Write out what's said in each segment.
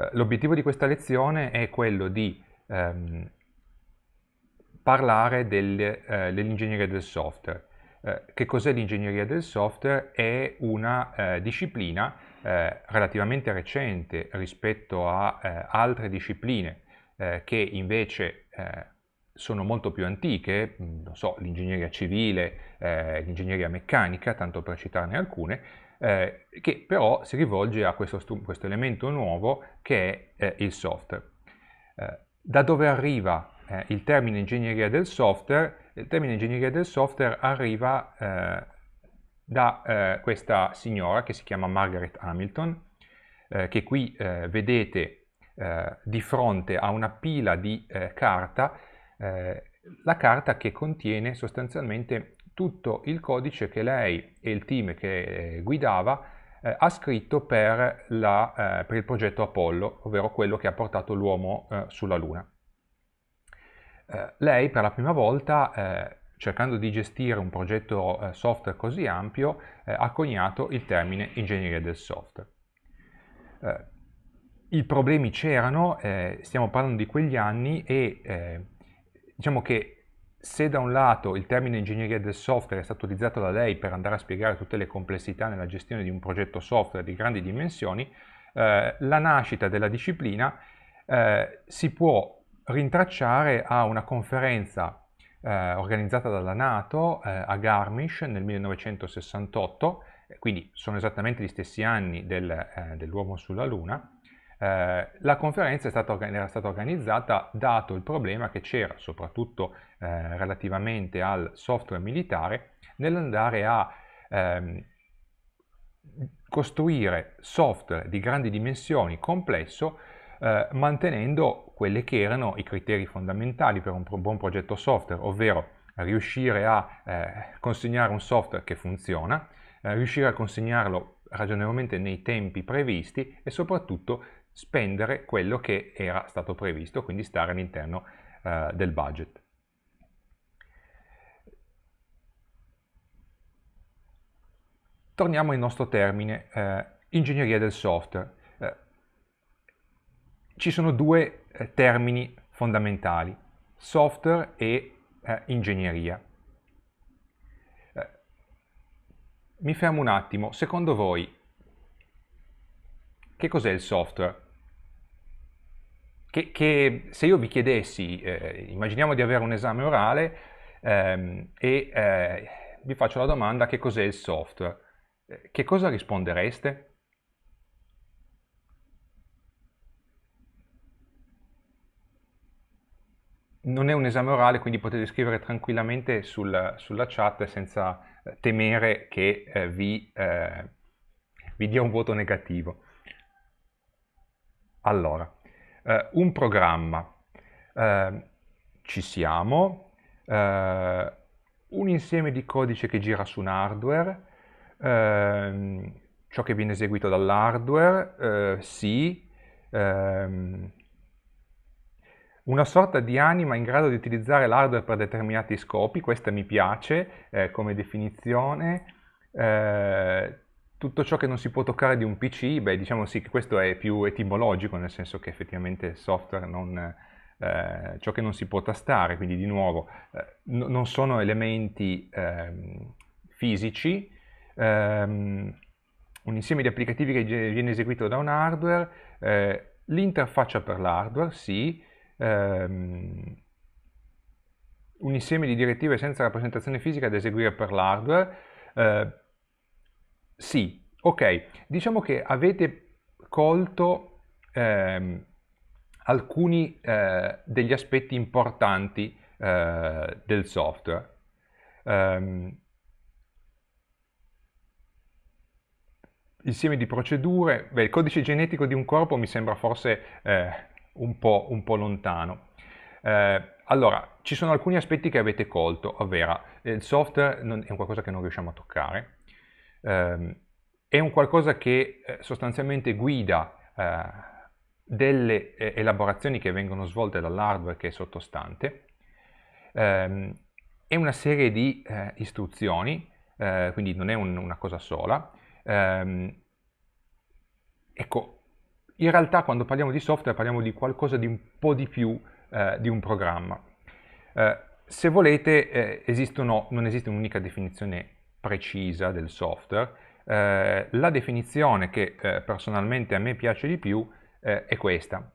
Eh, l'obiettivo di questa lezione è quello di ehm, parlare del, eh, dell'ingegneria del software. Eh, che cos'è l'ingegneria del software? È una eh, disciplina eh, relativamente recente rispetto a eh, altre discipline che invece sono molto più antiche, mm, non so, l'ingegneria civile, l'ingegneria meccanica, tanto per citarne alcune, eh, che però si rivolge a questo, questo elemento nuovo che è eh, il software. Eh, da dove arriva eh, il termine ingegneria del software? Il termine ingegneria del software arriva eh, da eh, questa signora che si chiama Margaret Hamilton, che qui vedete di fronte a una pila di carta, la carta che contiene sostanzialmente tutto il codice che lei e il team che eh, guidava eh, ha scritto per, la, eh, per, il progetto Apollo, ovvero quello che ha portato l'uomo eh, sulla Luna. Eh, lei per la prima volta, eh, cercando di gestire un progetto software così ampio, ha coniato il termine ingegneria del software. I problemi c'erano, stiamo parlando di quegli anni e diciamo che se da un lato il termine ingegneria del software è stato utilizzato da lei per andare a spiegare tutte le complessità nella gestione di un progetto software di grandi dimensioni, eh, la nascita della disciplina eh, si può rintracciare a una conferenza eh, organizzata dalla Nato eh, a Garmisch nel 1968, eh, quindi sono esattamente gli stessi anni del, eh, dell'uomo sulla Luna, eh, la conferenza stata, era stata organizzata dato il problema che c'era, soprattutto eh, relativamente al software militare, nell'andare a ehm, costruire software di grandi dimensioni, complesso, eh, mantenendo quelli che erano i criteri fondamentali per un buon progetto software, ovvero riuscire a eh, consegnare un software che funziona, eh, riuscire a consegnarlo ragionevolmente nei tempi previsti e soprattutto spendere quello che era stato previsto, quindi stare all'interno eh, del budget. Torniamo al nostro termine, eh, ingegneria del software. Eh, ci sono due eh, termini fondamentali, software e eh, ingegneria. Eh, mi fermo un attimo, secondo voi che cos'è il software? che, che se io vi chiedessi, eh, immaginiamo di avere un esame orale ehm, e eh, vi faccio la domanda che cos'è il software, eh, che cosa rispondereste? non è un esame orale, quindi potete scrivere tranquillamente sul, sulla chat senza eh, temere che eh, vi, eh, vi dia un voto negativo. Allora, eh, un programma, eh, ci siamo, eh, un insieme di codice che gira su un hardware, ehm, ciò che viene eseguito dall'hardware, eh, sì, ehm, una sorta di anima in grado di utilizzare l'hardware per determinati scopi, questa mi piace eh, come definizione, eh, tutto ciò che non si può toccare di un PC, beh diciamo sì che questo è più etimologico, nel senso che effettivamente il software non, eh, ciò che non si può tastare, quindi di nuovo eh, no, non sono elementi eh, fisici, ehm, un insieme di applicativi che viene eseguito da un hardware, eh, l'interfaccia per l'hardware, sì, ehm, un insieme di direttive senza rappresentazione fisica da eseguire per l'hardware, eh, sì, ok, diciamo che avete colto ehm, alcuni eh, degli aspetti importanti eh, del software. Um, ehm, insieme di procedure, beh, il codice genetico di un corpo mi sembra forse eh, un, po', un, po', lontano. Eh, allora, ci sono alcuni aspetti che avete colto, ovvero eh, il software non, è qualcosa che non riusciamo a toccare, Ehm, è un qualcosa che eh, sostanzialmente guida eh, delle eh, elaborazioni che vengono svolte dall'hardware che è sottostante ehm, è una serie di eh, istruzioni, eh, quindi non è un, una cosa sola. Eh, ecco, in realtà quando parliamo di software parliamo di qualcosa di un po' di più di un programma. se volete, esistono, non esiste un'unica definizione precisa del software, eh, la definizione che eh, personalmente a me piace di più eh, è questa.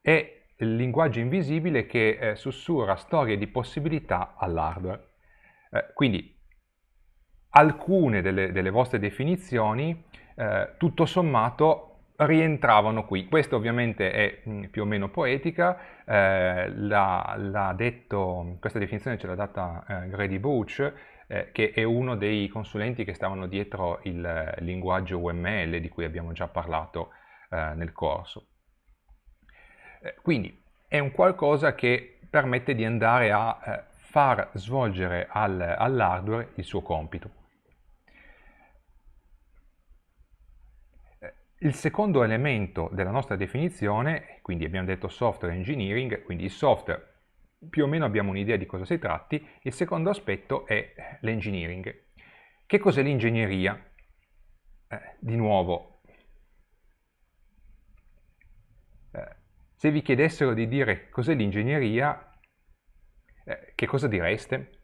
È il linguaggio invisibile che eh, sussurra storie di possibilità all'hardware. Eh, quindi alcune delle, delle vostre definizioni eh, tutto sommato rientravano qui. Questa ovviamente è mm, più o meno poetica, eh, la, la detto, questa definizione ce l'ha data eh, Grady Booch, eh, che è uno dei consulenti che stavano dietro il linguaggio UML di cui abbiamo già parlato eh, nel corso. Eh, quindi è un qualcosa che permette di andare a eh, far svolgere al, all'hardware il suo compito. Il secondo elemento della nostra definizione, quindi abbiamo detto software engineering, quindi il software più o meno abbiamo un'idea di cosa si tratti, il secondo aspetto è l'engineering. Che cos'è l'ingegneria? Eh, di nuovo, eh, se vi chiedessero di dire cos'è l'ingegneria, eh, che cosa direste?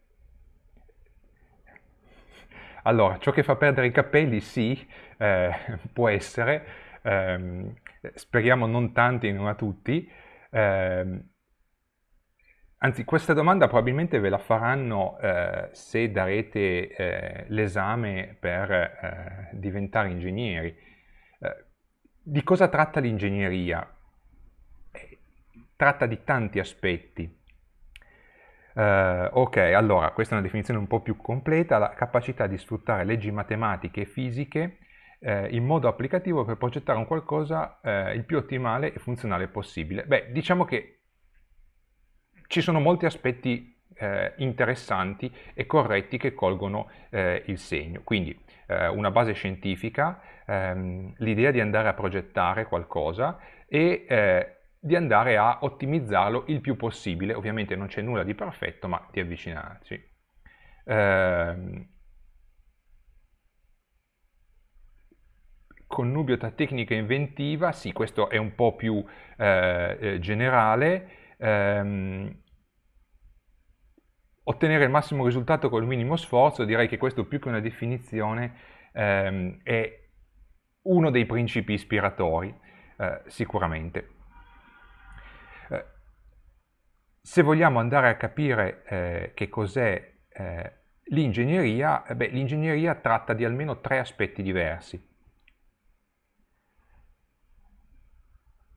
Allora, ciò che fa perdere i capelli, sì, eh, può essere, eh, speriamo non tanti, non a tutti. Eh, anzi, questa domanda probabilmente ve la faranno eh, se darete eh, l'esame per eh, diventare ingegneri. di cosa tratta l'ingegneria? Tratta di tanti aspetti Uh, ok, allora, questa è una definizione un po' più completa, la capacità di sfruttare leggi matematiche e fisiche eh, in modo applicativo per progettare un qualcosa eh, il più ottimale e funzionale possibile. Beh, diciamo che ci sono molti aspetti eh, interessanti e corretti che colgono eh, il segno, quindi eh, una base scientifica, ehm, l'idea di andare a progettare qualcosa e di andare a ottimizzarlo il più possibile, ovviamente non c'è nulla di perfetto, ma di avvicinarci. Eh, connubio tra tecnica e inventiva, sì, questo è un po' più eh, eh generale, eh, ottenere il massimo risultato col minimo sforzo, direi che questo più che una definizione eh, è uno dei principi ispiratori, eh, sicuramente se vogliamo andare a capire eh, che cos'è eh, l'ingegneria, eh, beh, l'ingegneria tratta di almeno tre aspetti diversi.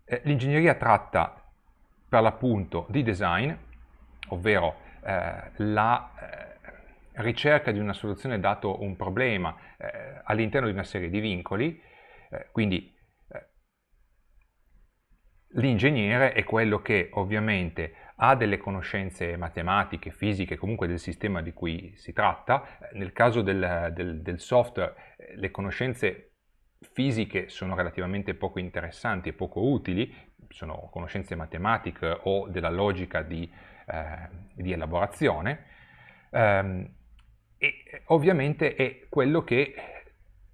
Eh, l'ingegneria tratta per l'appunto di design, ovvero eh, la eh, ricerca di una soluzione dato un problema all'interno di una serie di vincoli, quindi l'ingegnere è quello che ovviamente ha delle conoscenze matematiche, fisiche, comunque del sistema di cui si tratta. Nel caso del, del, del software eh, le conoscenze fisiche sono relativamente poco interessanti e poco utili, sono conoscenze matematiche o della logica di, eh, di elaborazione. Um, e eh, ovviamente è quello che,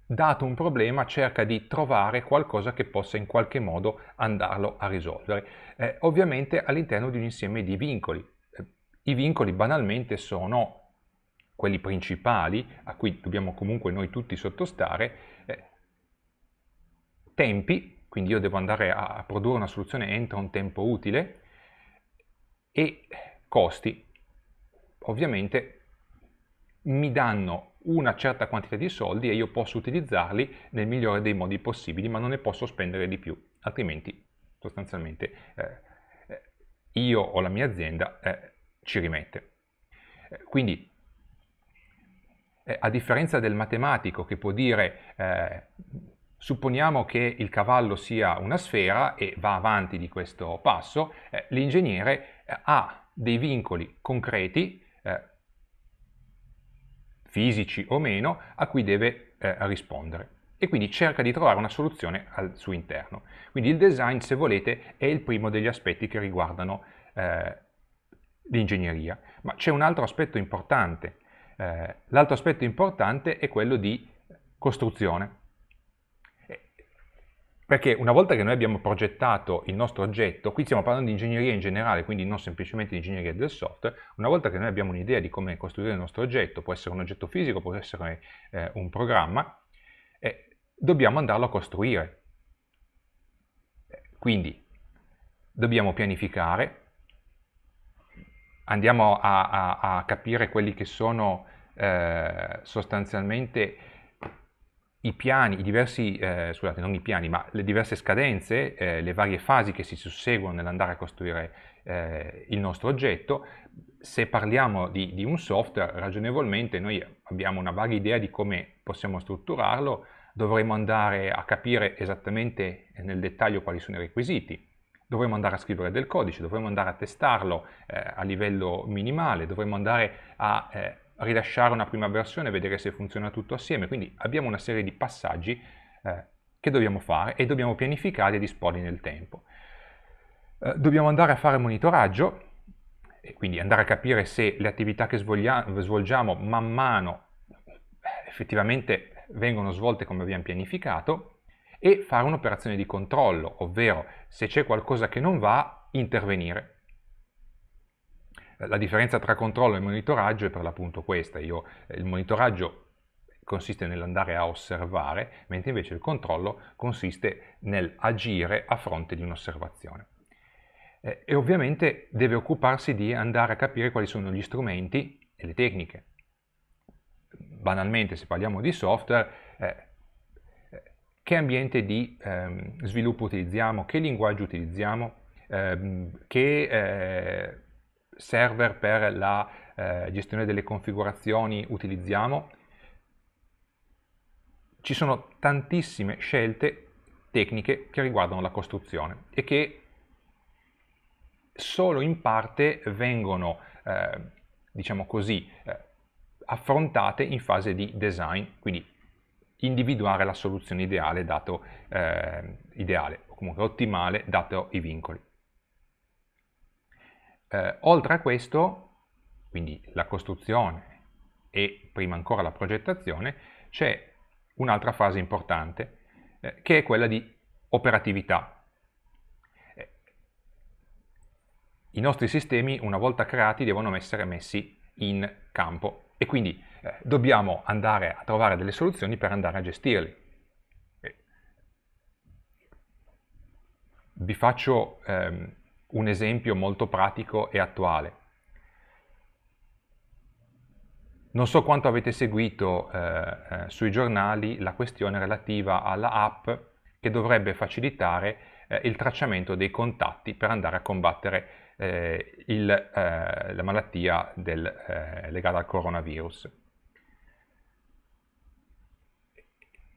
dato un problema, cerca di trovare qualcosa che possa in qualche modo andarlo a risolvere eh, ovviamente all'interno di un insieme di vincoli. Eh, I vincoli banalmente sono quelli principali, a cui dobbiamo comunque noi tutti sottostare, eh, tempi, quindi io devo andare a produrre una soluzione entro un tempo utile, e costi. Ovviamente mi danno una certa quantità di soldi e io posso utilizzarli nel migliore dei modi possibili, ma non ne posso spendere di più, altrimenti sostanzialmente eh, eh, io o la mia azienda eh, ci rimette. Eh, quindi, eh, a differenza del matematico che può dire supponiamo che il cavallo sia una sfera e va avanti di questo passo, l'ingegnere ha dei vincoli concreti fisici o meno, a cui deve eh, rispondere e quindi cerca di trovare una soluzione al suo interno. Quindi il design, se volete, è il primo degli aspetti che riguardano eh, l'ingegneria. Ma c'è un altro aspetto importante. Eh, l'altro aspetto importante è quello di costruzione. Eh, perché una volta che noi abbiamo progettato il nostro oggetto, qui stiamo parlando di ingegneria in generale, quindi non semplicemente di ingegneria del software, una volta che noi abbiamo un'idea di come costruire il nostro oggetto, può essere un oggetto fisico, può essere eh, un programma, dobbiamo andarlo a costruire. Quindi dobbiamo pianificare, andiamo a, a, a capire quelli che sono eh, sostanzialmente i piani, i diversi, eh, scusate, non i piani, ma le diverse scadenze, eh, le varie fasi che si susseguono nell'andare a costruire eh, il nostro oggetto. Se parliamo di, di, un software, ragionevolmente noi abbiamo una vaga idea di come possiamo strutturarlo, dovremo andare a capire esattamente eh, nel dettaglio quali sono i requisiti, dovremo andare a scrivere del codice, dovremo andare a testarlo eh, a livello minimale, dovremo andare a eh, rilasciare una prima versione e vedere se funziona tutto assieme, quindi abbiamo una serie di passaggi eh, che dobbiamo fare e dobbiamo pianificare e disporli nel tempo. Eh, dobbiamo andare a fare monitoraggio, e quindi andare a capire se le attività che svolgiamo man mano eh, effettivamente vengono svolte come abbiamo pianificato e fare un'operazione di controllo, ovvero se c'è qualcosa che non va, intervenire. La differenza tra controllo e monitoraggio è per l'appunto questa. Io, eh, il monitoraggio consiste nell'andare a osservare, mentre invece il controllo consiste nell'agire a fronte di un'osservazione. Eh, e ovviamente deve occuparsi di andare a capire quali sono gli strumenti e le tecniche banalmente se parliamo di software, eh, eh che ambiente di eh, sviluppo utilizziamo, che linguaggio utilizziamo, ehm, che eh, server per la eh, gestione delle configurazioni utilizziamo. Ci sono tantissime scelte tecniche che riguardano la costruzione e che solo in parte vengono, eh, diciamo così, eh, affrontate in fase di design, quindi individuare la soluzione ideale, dato, eh, ideale o comunque ottimale dato i vincoli. Eh, oltre a questo, quindi la costruzione e prima ancora la progettazione, c'è un'altra fase importante eh, che è quella di operatività. Eh, I nostri sistemi una volta creati devono essere messi in campo e quindi eh, dobbiamo andare a trovare delle soluzioni per andare a gestirli. Vi faccio ehm, un esempio molto pratico e attuale. Non so quanto avete seguito eh, eh, sui giornali la questione relativa alla app che dovrebbe facilitare eh, il tracciamento dei contatti per andare a combattere eh, il, eh, la malattia del, eh, legata al coronavirus.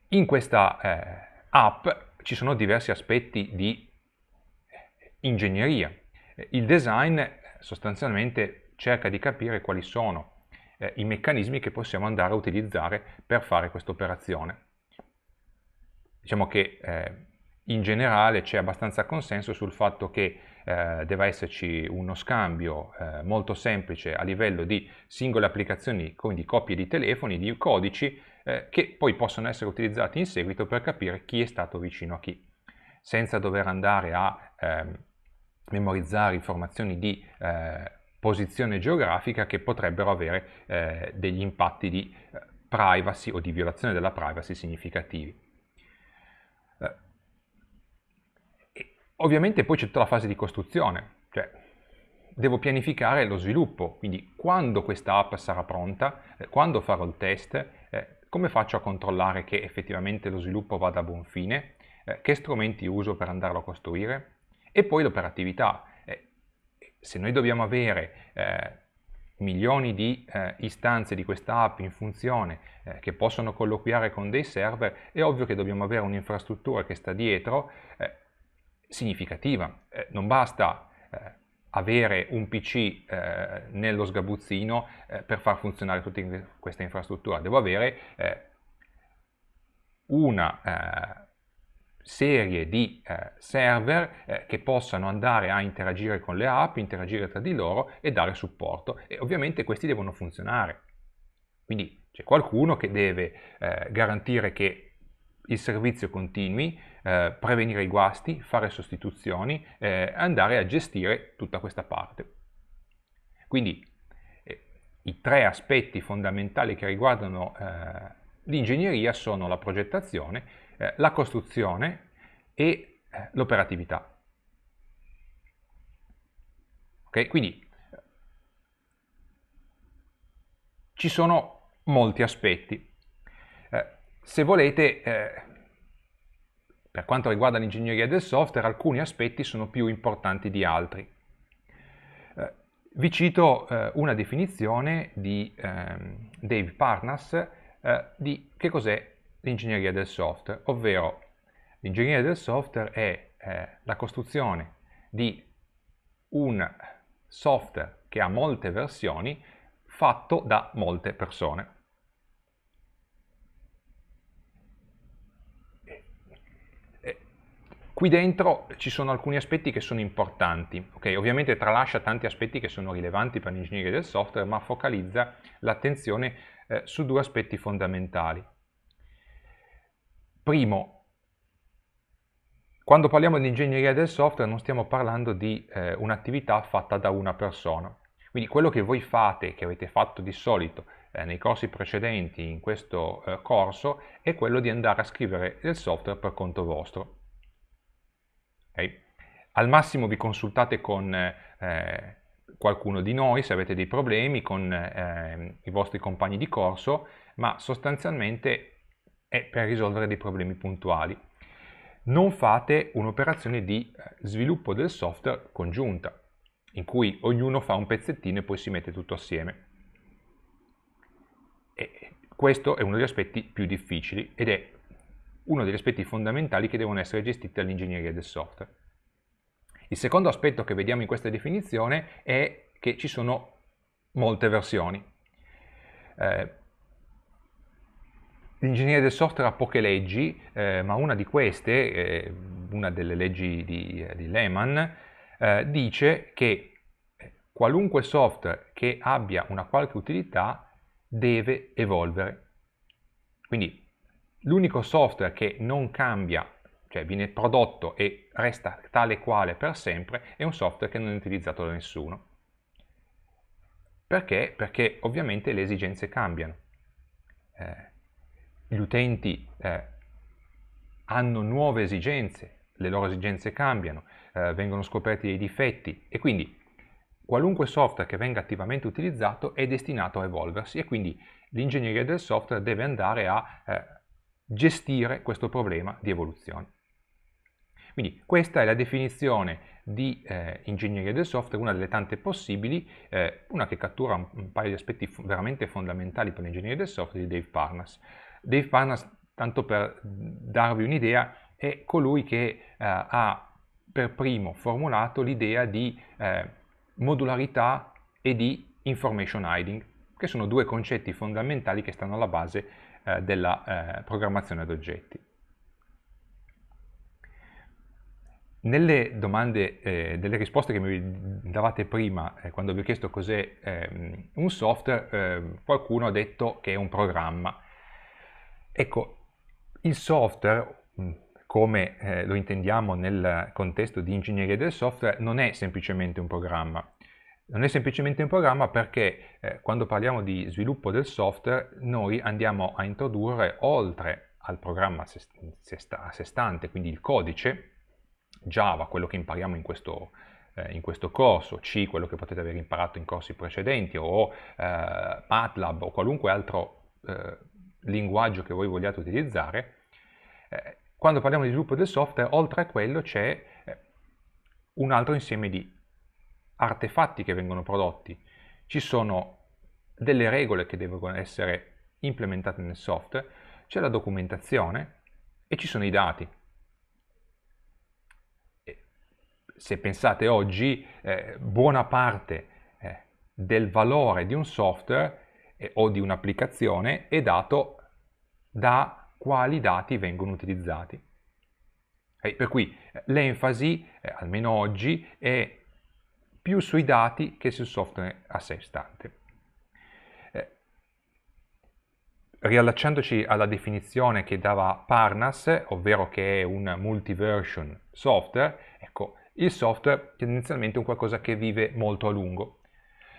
In questa eh, app ci sono diversi aspetti di ingegneria. Il design sostanzialmente cerca di capire quali sono eh, i meccanismi che possiamo andare a utilizzare per fare questa operazione. Diciamo che eh, in generale c'è abbastanza consenso sul fatto che eh, deve esserci uno scambio eh, molto semplice a livello di singole applicazioni, quindi copie di telefoni, di codici, eh, che poi possono essere utilizzati in seguito per capire chi è stato vicino a chi, senza dover andare a ehm, memorizzare informazioni di eh, posizione geografica che potrebbero avere eh, degli impatti di eh, privacy o di violazione della privacy significativi. Ovviamente poi c'è tutta la fase di costruzione, cioè devo pianificare lo sviluppo, quindi quando questa app sarà pronta, eh, quando farò il test, eh, come faccio a controllare che effettivamente lo sviluppo vada a buon fine, eh, che strumenti uso per andarlo a costruire e poi l'operatività. se noi dobbiamo avere milioni di istanze di questa app in funzione che possono colloquiare con dei server, è ovvio che dobbiamo avere un'infrastruttura che sta dietro significativa. Eh, non basta eh, avere un PC eh, nello sgabuzzino eh, per far funzionare tutta in questa infrastruttura, devo avere eh, una eh, serie di server che possano andare a interagire con le app, interagire tra di loro e dare supporto e ovviamente questi devono funzionare. Quindi c'è qualcuno che deve garantire che il servizio continui, eh, prevenire i guasti, fare sostituzioni, eh, andare a gestire tutta questa parte. Quindi eh, i tre aspetti fondamentali che riguardano eh, l'ingegneria sono la progettazione, eh, la costruzione e eh, l'operatività. Ok, Quindi ci sono molti aspetti se volete, eh, per quanto riguarda l'ingegneria del software, alcuni aspetti sono più importanti di altri. Eh, vi cito eh, una definizione di ehm, Dave Parnas eh, di che cos'è l'ingegneria del software, ovvero l'ingegneria del software è eh, la costruzione di un software che ha molte versioni fatto da molte persone. Qui dentro ci sono alcuni aspetti che sono importanti, okay? ovviamente tralascia tanti aspetti che sono rilevanti per l'ingegneria del software, ma focalizza l'attenzione eh, su due aspetti fondamentali. Primo, quando parliamo di ingegneria del software non stiamo parlando di eh, un'attività fatta da una persona, quindi quello che voi fate, che avete fatto di solito eh, nei corsi precedenti in questo eh, corso, è quello di andare a scrivere il software per conto vostro. Okay? Al massimo vi consultate con eh, qualcuno di noi se avete dei problemi, con eh, i vostri compagni di corso, ma sostanzialmente è per risolvere dei problemi puntuali. Non fate un'operazione di eh, sviluppo del software congiunta, in cui ognuno fa un pezzettino e poi si mette tutto assieme. E questo è uno degli aspetti più difficili ed è uno degli aspetti fondamentali che devono essere gestiti dall'ingegneria del software. Il secondo aspetto che vediamo in questa definizione è che ci sono molte versioni. Eh, L'ingegneria del software ha poche leggi, eh, ma una di queste, eh, una delle leggi di, eh, di Lehman, eh, dice che eh, qualunque software che abbia una qualche utilità deve evolvere. Quindi L'unico software che non cambia, cioè viene prodotto e resta tale quale per sempre, è un software che non è utilizzato da nessuno. Perché? Perché ovviamente le esigenze cambiano. Eh, gli utenti eh, hanno nuove esigenze, le loro esigenze cambiano, eh, vengono scoperti dei difetti e quindi qualunque software che venga attivamente utilizzato è destinato a evolversi e quindi l'ingegneria del software deve andare a eh, gestire questo problema di evoluzione. Quindi questa è la definizione di eh, ingegneria del software, una delle tante possibili, eh, una che cattura un, un paio di aspetti veramente fondamentali per l'ingegneria del software di Dave Parnas. Dave Parnas, tanto per darvi un'idea, è colui che eh, ha per primo formulato l'idea di eh, modularità e di information hiding, che sono due concetti fondamentali che stanno alla base eh, della eh, programmazione ad oggetti. Nelle domande, eh, delle risposte che mi davate prima, eh, quando vi ho chiesto cos'è ehm, un software, eh, qualcuno ha detto che è un programma. Ecco, il software, mm, come eh, lo intendiamo nel contesto di ingegneria del software, non è semplicemente un programma, non è semplicemente un programma perché eh, quando parliamo di sviluppo del software noi andiamo a introdurre oltre al programma a sé stante, quindi il codice, Java, quello che impariamo in questo, eh, in questo, corso, C, quello che potete aver imparato in corsi precedenti, o eh, MATLAB o qualunque altro eh, linguaggio che voi vogliate utilizzare, eh, quando parliamo di sviluppo del software, oltre a quello c'è eh, un altro insieme di artefatti che vengono prodotti, ci sono delle regole che devono essere implementate nel software, c'è la documentazione e ci sono i dati. Se pensate oggi, eh, buona parte eh, del valore di un software eh, o di un'applicazione è dato da quali dati vengono utilizzati. per cui eh, l'enfasi, eh, almeno oggi, è più sui dati che sul software a sé stante. Eh, riallacciandoci alla definizione che dava Parnas, ovvero che è un multiversion software, ecco, il software tendenzialmente è un qualcosa che vive molto a lungo.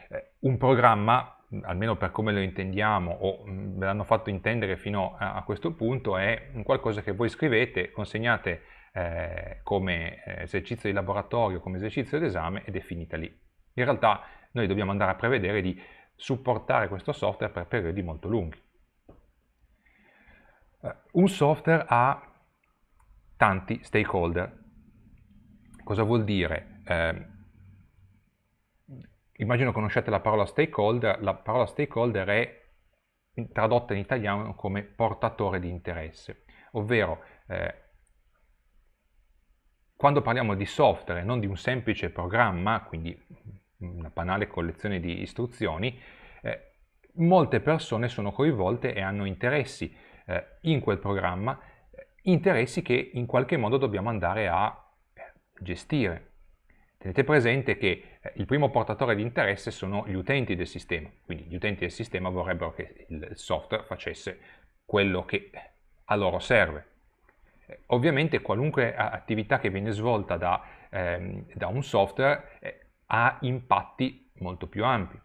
Eh, un programma almeno per come lo intendiamo o mm, ve l'hanno fatto intendere fino a, questo punto, è un qualcosa che voi scrivete, consegnate eh, come esercizio di laboratorio, come esercizio d'esame ed è finita lì. In realtà noi dobbiamo andare a prevedere di supportare questo software per periodi molto lunghi. Eh, un software ha tanti stakeholder. Cosa vuol dire? Eh, immagino conosciate la parola stakeholder, la parola stakeholder è tradotta in italiano come portatore di interesse, ovvero eh, quando parliamo di software, e non di un semplice programma, quindi una banale collezione di istruzioni, eh, molte persone sono coinvolte e hanno interessi eh, in quel programma, eh, interessi che in qualche modo dobbiamo andare a eh, gestire. Tenete presente che eh, il primo portatore di interesse sono gli utenti del sistema, quindi gli utenti del sistema vorrebbero che il software facesse quello che a loro serve. Ovviamente qualunque eh, attività che viene svolta da, ehm, da un software eh, ha impatti molto più ampi.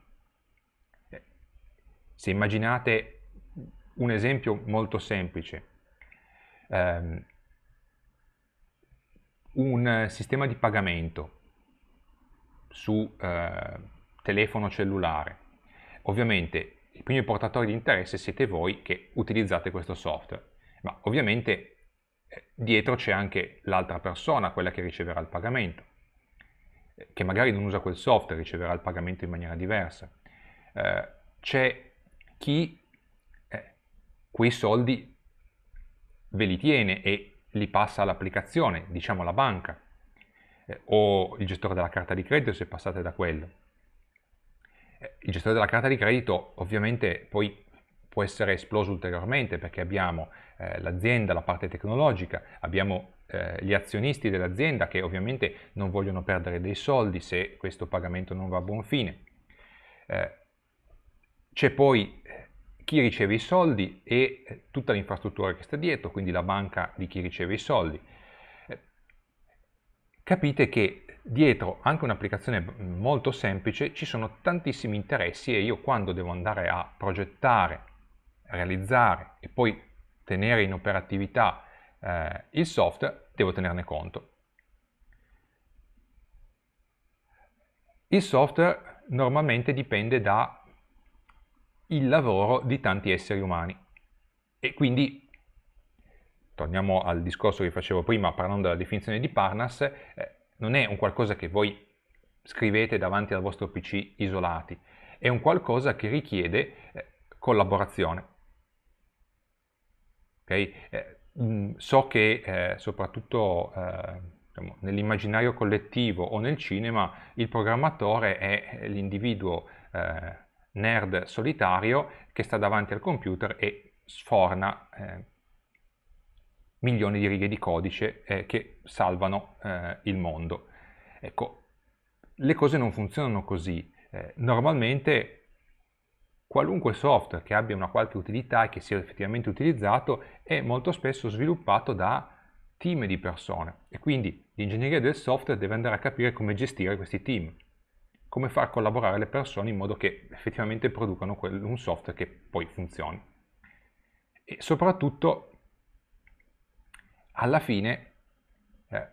Se immaginate un esempio molto semplice, um, un sistema di pagamento su uh, telefono cellulare, ovviamente i primi portatori di interesse siete voi che utilizzate questo software, ma ovviamente dietro c'è anche l'altra persona, quella che riceverà il pagamento, eh, che magari non usa quel software, riceverà il pagamento in maniera diversa. Eh, c'è chi eh, quei soldi ve li tiene e li passa all'applicazione, diciamo alla banca, eh, o il gestore della carta di credito se passate da quello. Eh, il gestore della carta di credito ovviamente poi può essere esploso ulteriormente perché abbiamo eh, l'azienda, la parte tecnologica, abbiamo eh, gli azionisti dell'azienda che ovviamente non vogliono perdere dei soldi se questo pagamento non va a buon fine. Eh, c'è poi eh, chi riceve i soldi e eh, tutta l'infrastruttura che sta dietro, quindi la banca di chi riceve i soldi. Eh, capite che dietro anche un'applicazione molto semplice ci sono tantissimi interessi e io quando devo andare a progettare realizzare e poi tenere in operatività eh, il software, devo tenerne conto. Il software normalmente dipende dal lavoro di tanti esseri umani e quindi torniamo al discorso che facevo prima parlando della definizione di Parnas, eh, non è un qualcosa che voi scrivete davanti al vostro PC isolati, è un qualcosa che richiede eh, collaborazione. Okay? Eh, mh, mm, so che eh, soprattutto eh, diciamo, nell'immaginario collettivo o nel cinema il programmatore è l'individuo eh, nerd solitario che sta davanti al computer e sforna eh, milioni di righe di codice che salvano il mondo. Ecco, le cose non funzionano così. normalmente qualunque software che abbia una qualche utilità e che sia effettivamente utilizzato è molto spesso sviluppato da team di persone e quindi l'ingegneria del software deve andare a capire come gestire questi team, come far collaborare le persone in modo che effettivamente producano un software che poi funzioni. E soprattutto, alla fine, eh,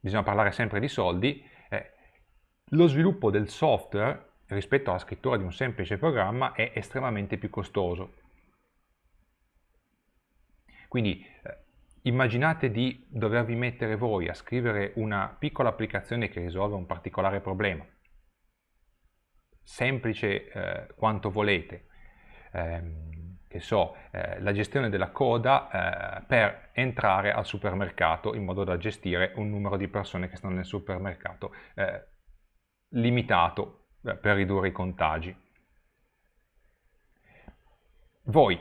bisogna parlare sempre di soldi, eh, lo sviluppo del software rispetto alla scrittura di un semplice programma è estremamente più costoso. Quindi eh, immaginate di dovervi mettere voi a scrivere una piccola applicazione che risolve un particolare problema, semplice eh, quanto volete, eh, che so, eh, la gestione della coda eh, per entrare al supermercato in modo da gestire un numero di persone che stanno nel supermercato eh, limitato per ridurre i contagi. Voi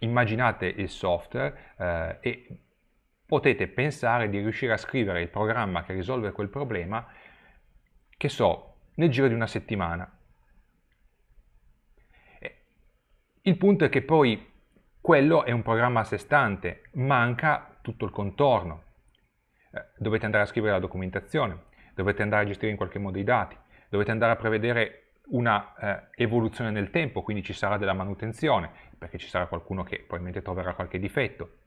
immaginate il software eh, e potete pensare di riuscire a scrivere il programma che risolve quel problema, che so, nel giro di una settimana. Il punto è che poi quello è un programma a sé stante, manca tutto il contorno. Eh, dovete andare a scrivere la documentazione, dovete andare a gestire in qualche modo i dati, dovete andare a prevedere una eh, evoluzione nel tempo, quindi ci sarà della manutenzione, perché ci sarà qualcuno che probabilmente troverà qualche difetto.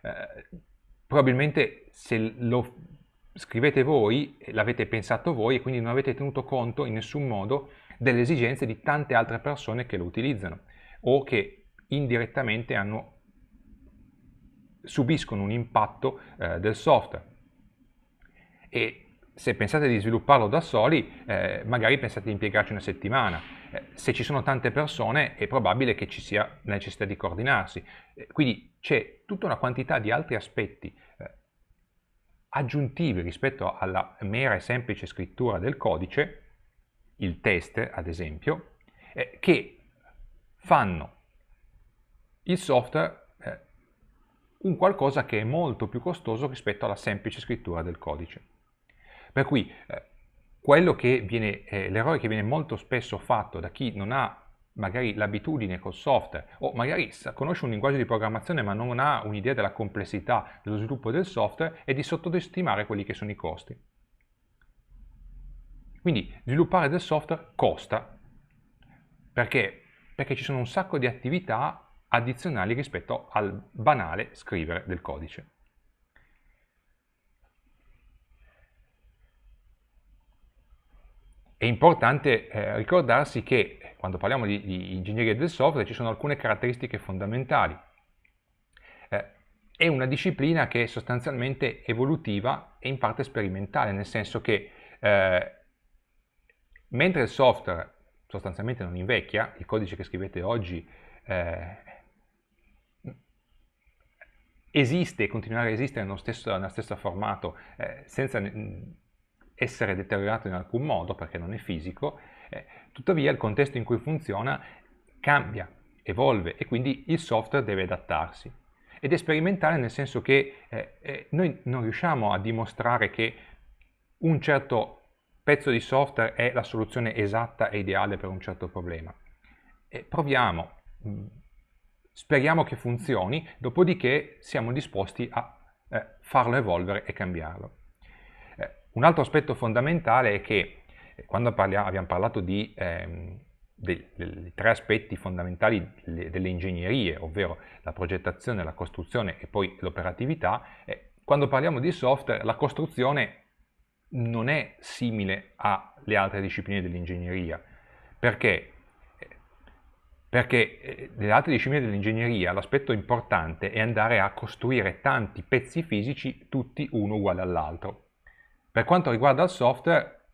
Eh, probabilmente se lo scrivete voi, l'avete pensato voi e quindi non avete tenuto conto in nessun modo delle esigenze di tante altre persone che lo utilizzano o che indirettamente hanno, subiscono un impatto eh, del software. E se pensate di svilupparlo da soli, eh, magari pensate di impiegarci una settimana. Eh, se ci sono tante persone è probabile che ci sia la necessità di coordinarsi. Eh, quindi c'è tutta una quantità di altri aspetti eh, aggiuntivi rispetto alla mera e semplice scrittura del codice, il test ad esempio, che fanno il software un qualcosa che è molto più costoso rispetto alla semplice scrittura del codice. Per cui eh, viene, eh, l'errore che viene molto spesso fatto da chi non ha magari l'abitudine col software o magari conosce un linguaggio di programmazione ma non ha un'idea della complessità dello sviluppo del software è di sottostimare quelli che sono i costi. Quindi sviluppare del software costa perché? perché ci sono un sacco di attività addizionali rispetto al banale scrivere del codice. è importante eh, ricordarsi che eh, quando parliamo di, di, ingegneria del software ci sono alcune caratteristiche fondamentali. Eh, è una disciplina che è sostanzialmente evolutiva e in parte sperimentale, nel senso che eh, mentre il software sostanzialmente non invecchia, il codice che scrivete oggi eh, esiste e continuerà a esistere nello stesso, nello stesso formato eh, senza essere deteriorato in alcun modo perché non è fisico, eh, tuttavia il contesto in cui funziona cambia, evolve e quindi il software deve adattarsi. Ed è sperimentale nel senso che eh, eh noi non riusciamo a dimostrare che un certo pezzo di software è la soluzione esatta e ideale per un certo problema. E proviamo, mm, speriamo che funzioni, dopodiché siamo disposti a eh, farlo evolvere e cambiarlo. Un altro aspetto fondamentale è che eh, quando parliamo, abbiamo parlato di, ehm, tre aspetti fondamentali delle, delle, ingegnerie, ovvero la progettazione, la costruzione e poi l'operatività, eh, quando parliamo di software la costruzione non è simile alle altre discipline dell'ingegneria. Perché? Eh, perché eh, nelle altre discipline dell'ingegneria l'aspetto importante è andare a costruire tanti pezzi fisici, tutti uno uguale all'altro. Per quanto riguarda il software,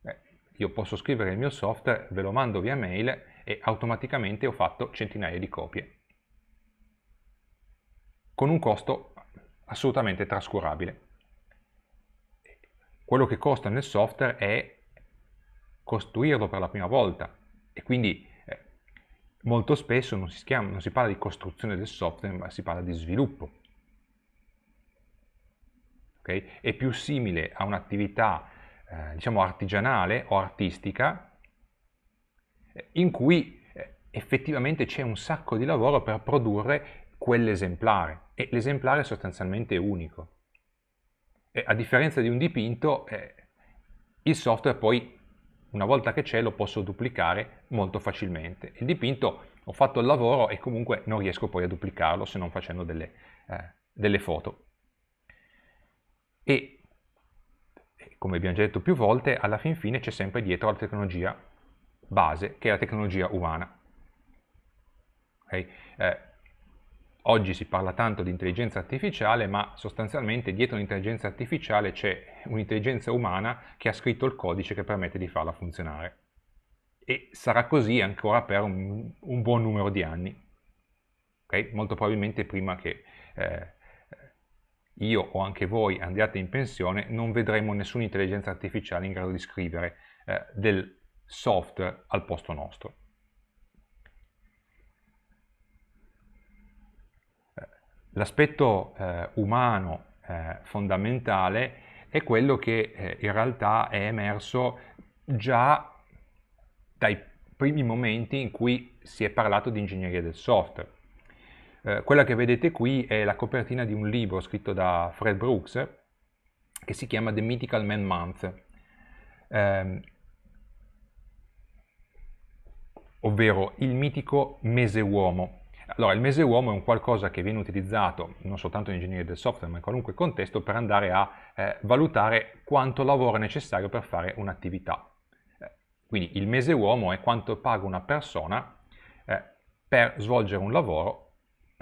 beh, io posso scrivere il mio software, ve lo mando via mail e automaticamente ho fatto centinaia di copie con un costo assolutamente trascurabile. Quello che costa nel software è costruirlo per la prima volta e quindi eh, molto spesso non si, chiama, non si parla di costruzione del software ma si parla di sviluppo okay? è più simile a un'attività eh, diciamo artigianale o artistica eh, in cui eh, effettivamente c'è un sacco di lavoro per produrre quell'esemplare e l'esemplare è sostanzialmente unico. E a differenza di un dipinto, eh, il software poi una volta che c'è lo posso duplicare molto facilmente. Il dipinto ho fatto il lavoro e comunque non riesco poi a duplicarlo se non facendo delle, eh, delle foto e eh, come abbiamo già detto più volte, alla fin fine c'è sempre dietro la tecnologia base, che è la tecnologia umana. Okay? Eh, oggi si parla tanto di intelligenza artificiale, ma sostanzialmente dietro l'intelligenza artificiale c'è un'intelligenza umana che ha scritto il codice che permette di farla funzionare. E sarà così ancora per un, un buon numero di anni, okay? molto probabilmente prima che eh, io o anche voi andiate in pensione, non vedremo nessuna intelligenza artificiale in grado di scrivere eh, del software al posto nostro. Eh, l'aspetto eh, umano eh, fondamentale è quello che eh, in realtà è emerso già dai primi momenti in cui si è parlato di ingegneria del software eh, quella che vedete qui è la copertina di un libro scritto da Fred Brooks che si chiama The Mythical Man Month, eh, ovvero il mitico mese uomo. Allora, il mese uomo è un qualcosa che viene utilizzato non soltanto in ingegneria del software, ma in qualunque contesto, per andare a eh, valutare quanto lavoro è necessario per fare un'attività. Eh, quindi il mese uomo è quanto paga una persona eh, per svolgere un lavoro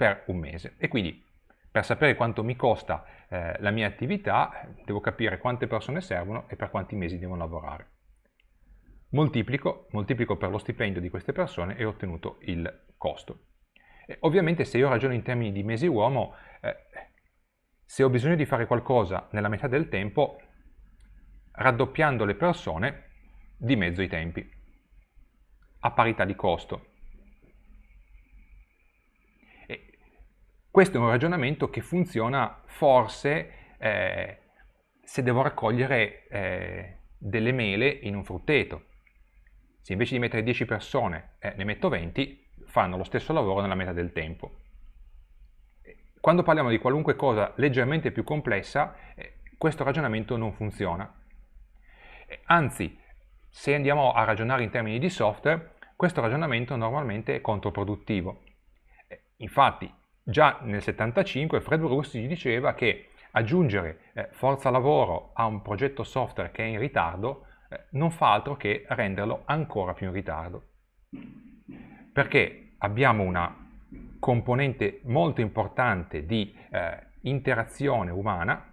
per un mese. E quindi per sapere quanto mi costa eh, la mia attività devo capire quante persone servono e per quanti mesi devono lavorare. Moltiplico, moltiplico per lo stipendio di queste persone e ho ottenuto il costo. E ovviamente se io ragiono in termini di mesi uomo, eh, se ho bisogno di fare qualcosa nella metà del tempo, raddoppiando le persone, di mezzo i tempi, a parità di costo. Questo è un ragionamento che funziona forse eh, se devo raccogliere eh, delle mele in un frutteto. Se invece di mettere 10 persone eh, ne metto 20, fanno lo stesso lavoro nella metà del tempo. Quando parliamo di qualunque cosa leggermente più complessa, eh, questo ragionamento non funziona. Eh, anzi, se andiamo a ragionare in termini di software, questo ragionamento normalmente è controproduttivo. Eh, infatti, Già nel 75 Fred Brusti diceva che aggiungere eh, forza lavoro a un progetto software che è in ritardo eh, non fa altro che renderlo ancora più in ritardo. Perché abbiamo una componente molto importante di eh, interazione umana,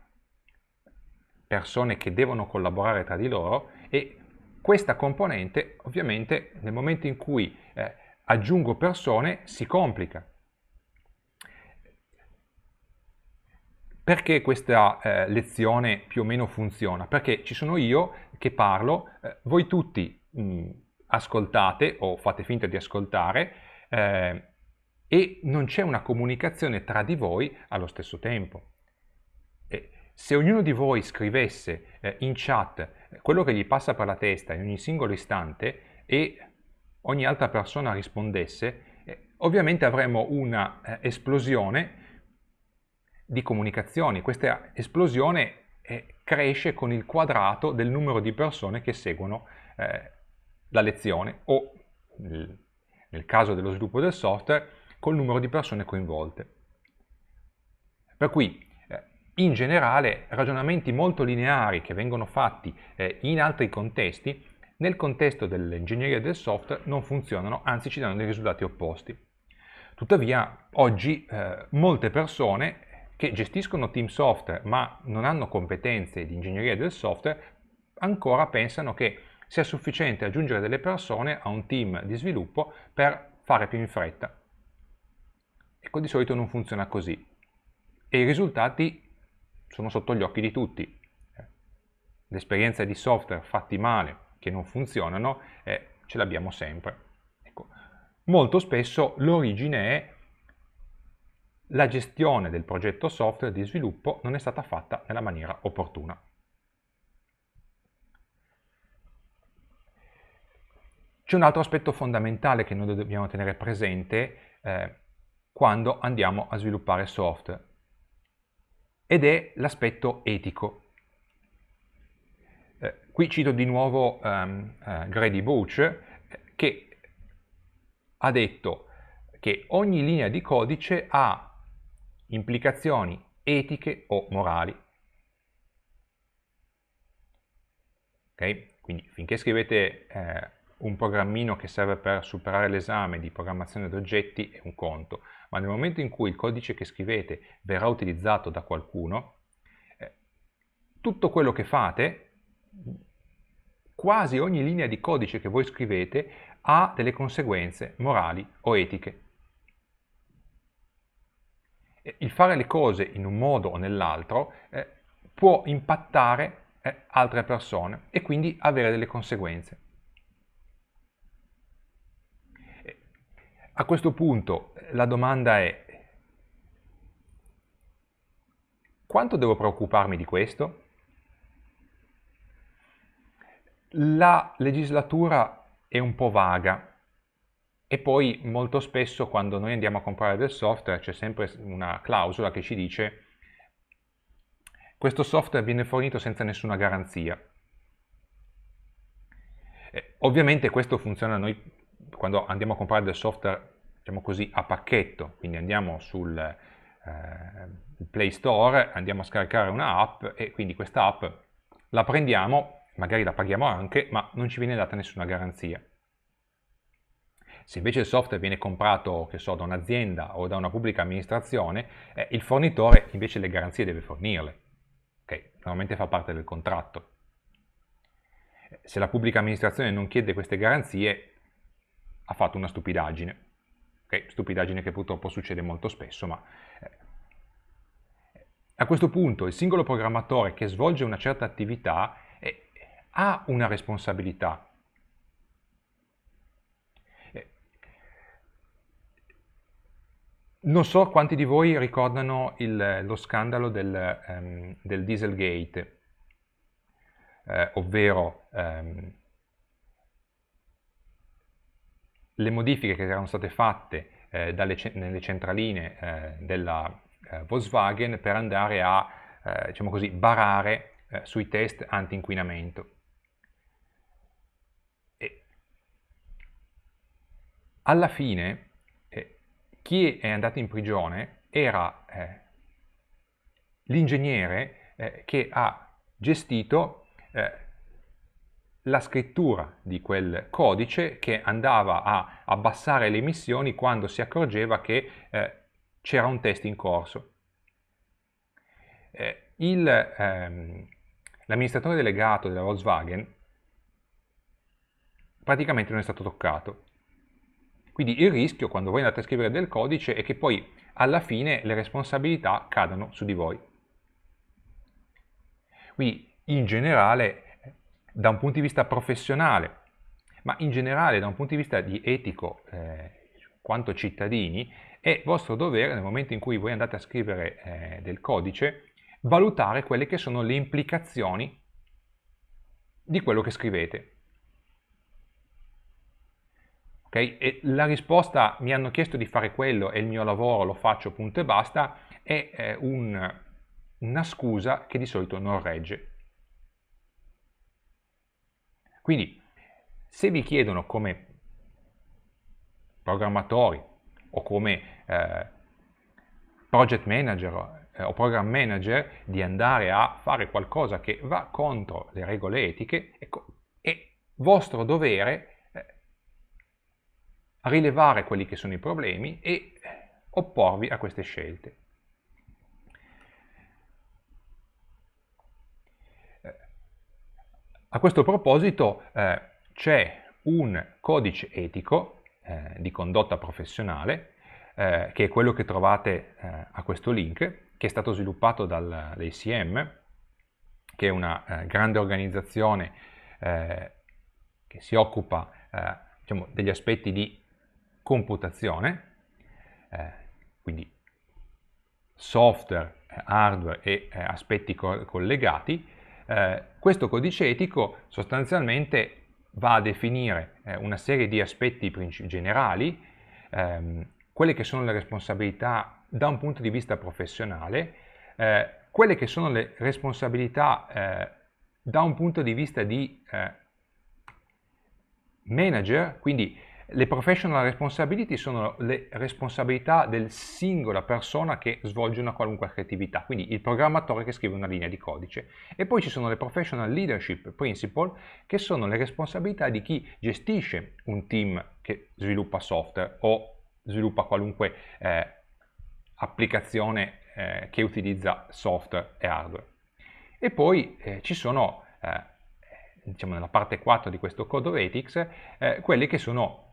persone che devono collaborare tra di loro e questa componente ovviamente nel momento in cui eh, aggiungo persone si complica Perché questa eh, lezione più o meno funziona? Perché ci sono io che parlo, eh, voi tutti mh, mm, ascoltate o fate finta di ascoltare eh, e non c'è una comunicazione tra di voi allo stesso tempo. E se ognuno di voi scrivesse eh, in chat eh, quello che gli passa per la testa in ogni singolo istante e ogni altra persona rispondesse, eh, ovviamente avremmo una esplosione di comunicazioni. Questa esplosione eh, cresce con il quadrato del numero di persone che seguono eh, la lezione o, nel, caso dello sviluppo del software, col numero di persone coinvolte. Per cui eh, in generale ragionamenti molto lineari che vengono fatti eh, in altri contesti, nel contesto dell'ingegneria del software non funzionano, anzi ci danno dei risultati opposti. Tuttavia oggi eh, molte persone che gestiscono team software ma non hanno competenze di ingegneria del software, ancora pensano che sia sufficiente aggiungere delle persone a un team di sviluppo per fare più in fretta. Ecco, di solito non funziona così e i risultati sono sotto gli occhi di tutti. L'esperienza di software fatti male, che non funzionano, eh, ce l'abbiamo sempre. Ecco, molto spesso l'origine è la gestione del progetto software di sviluppo non è stata fatta nella maniera opportuna. C'è un altro aspetto fondamentale che noi dobbiamo tenere presente eh, quando andiamo a sviluppare software ed è l'aspetto etico. Eh, qui cito di nuovo um, uh, Grady Booch che ha detto che ogni linea di codice ha implicazioni etiche o morali. Okay? Quindi finché scrivete eh, un programmino che serve per superare l'esame di programmazione di oggetti è un conto, ma nel momento in cui il codice che scrivete verrà utilizzato da qualcuno, eh, tutto quello che fate, quasi ogni linea di codice che voi scrivete, ha delle conseguenze morali o etiche. Eh, il fare le cose in un modo o nell'altro eh, può impattare eh, altre persone e quindi avere delle conseguenze. Eh, a questo punto eh, la domanda è quanto devo preoccuparmi di questo? La legislatura è un po' vaga e poi molto spesso quando noi andiamo a comprare del software c'è sempre una clausola che ci dice questo software viene fornito senza nessuna garanzia. Eh, ovviamente questo funziona noi quando andiamo a comprare del software, diciamo così, a pacchetto, quindi andiamo sul eh, Play Store, andiamo a scaricare una app e quindi questa app la prendiamo, magari la paghiamo anche, ma non ci viene data nessuna garanzia. Se invece il software viene comprato, so, da un'azienda o da una pubblica amministrazione, eh, il fornitore invece le garanzie deve fornirle. Okay? Normalmente fa parte del contratto. Se la pubblica amministrazione non chiede queste garanzie, ha fatto una stupidaggine. Okay? Stupidaggine che purtroppo succede molto spesso, ma eh, a questo punto il singolo programmatore che svolge una certa attività eh, ha una responsabilità Non so quanti di voi ricordano il, lo scandalo del, um, del Dieselgate, eh, ovvero um, le modifiche che erano state fatte eh, dalle, nelle centraline eh, della eh, Volkswagen per andare a, eh, diciamo così, barare eh, sui test anti-inquinamento. Alla fine chi è andato in prigione era eh, l'ingegnere eh, che ha gestito eh, la scrittura di quel codice che andava a abbassare le emissioni quando si accorgeva che eh, c'era un test in corso. Eh, ehm, l'amministratore delegato della Volkswagen praticamente non è stato toccato quindi il rischio quando voi andate a scrivere del codice è che poi alla fine le responsabilità cadano su di voi. Quindi in generale da un punto di vista professionale, ma in generale da un punto di vista di etico eh, quanto cittadini, è vostro dovere nel momento in cui voi andate a scrivere eh, del codice valutare quelle che sono le implicazioni di quello che scrivete. Okay? E la risposta mi hanno chiesto di fare quello è il mio lavoro lo faccio punto e basta è un, una scusa che di solito non regge. Quindi se vi chiedono come programmatori o come eh, project manager eh, o program manager di andare a fare qualcosa che va contro le regole etiche, ecco, è vostro dovere rilevare quelli che sono i problemi e opporvi a queste scelte. Eh, a questo proposito eh, c'è un codice etico eh, di condotta professionale, eh, che è quello che trovate eh, a questo link, che è stato sviluppato dall'ACM, che è una eh, grande organizzazione che si occupa diciamo, degli aspetti di computazione, eh, quindi software, hardware e eh, aspetti co collegati, eh, questo codice etico sostanzialmente va a definire eh, una serie di aspetti generali, ehm, quelle che sono le responsabilità da un punto di vista professionale, eh, quelle che sono le responsabilità eh, da un punto di vista di manager, quindi le professional responsibility sono le responsabilità del singola persona che svolge una qualunque attività, quindi il programmatore che scrive una linea di codice. E poi ci sono le professional leadership principle, che sono le responsabilità di chi gestisce un team che sviluppa software o sviluppa qualunque eh, applicazione eh, che utilizza software e hardware. E poi eh, ci sono, eh, diciamo nella parte 4 di questo Code of Ethics, eh, quelle che sono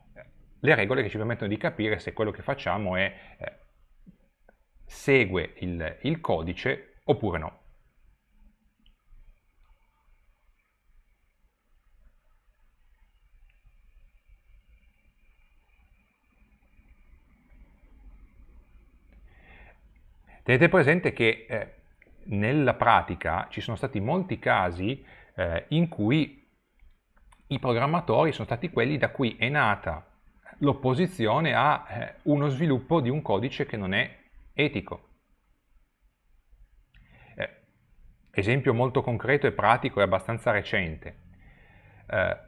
le regole che ci permettono di capire se quello che facciamo è, eh, segue il, il codice oppure no. Tenete presente che eh, nella pratica ci sono stati molti casi eh, in cui i programmatori sono stati quelli da cui è nata l'opposizione a eh, uno sviluppo di un codice che non è etico. Eh, esempio molto concreto e pratico e abbastanza recente. Eh,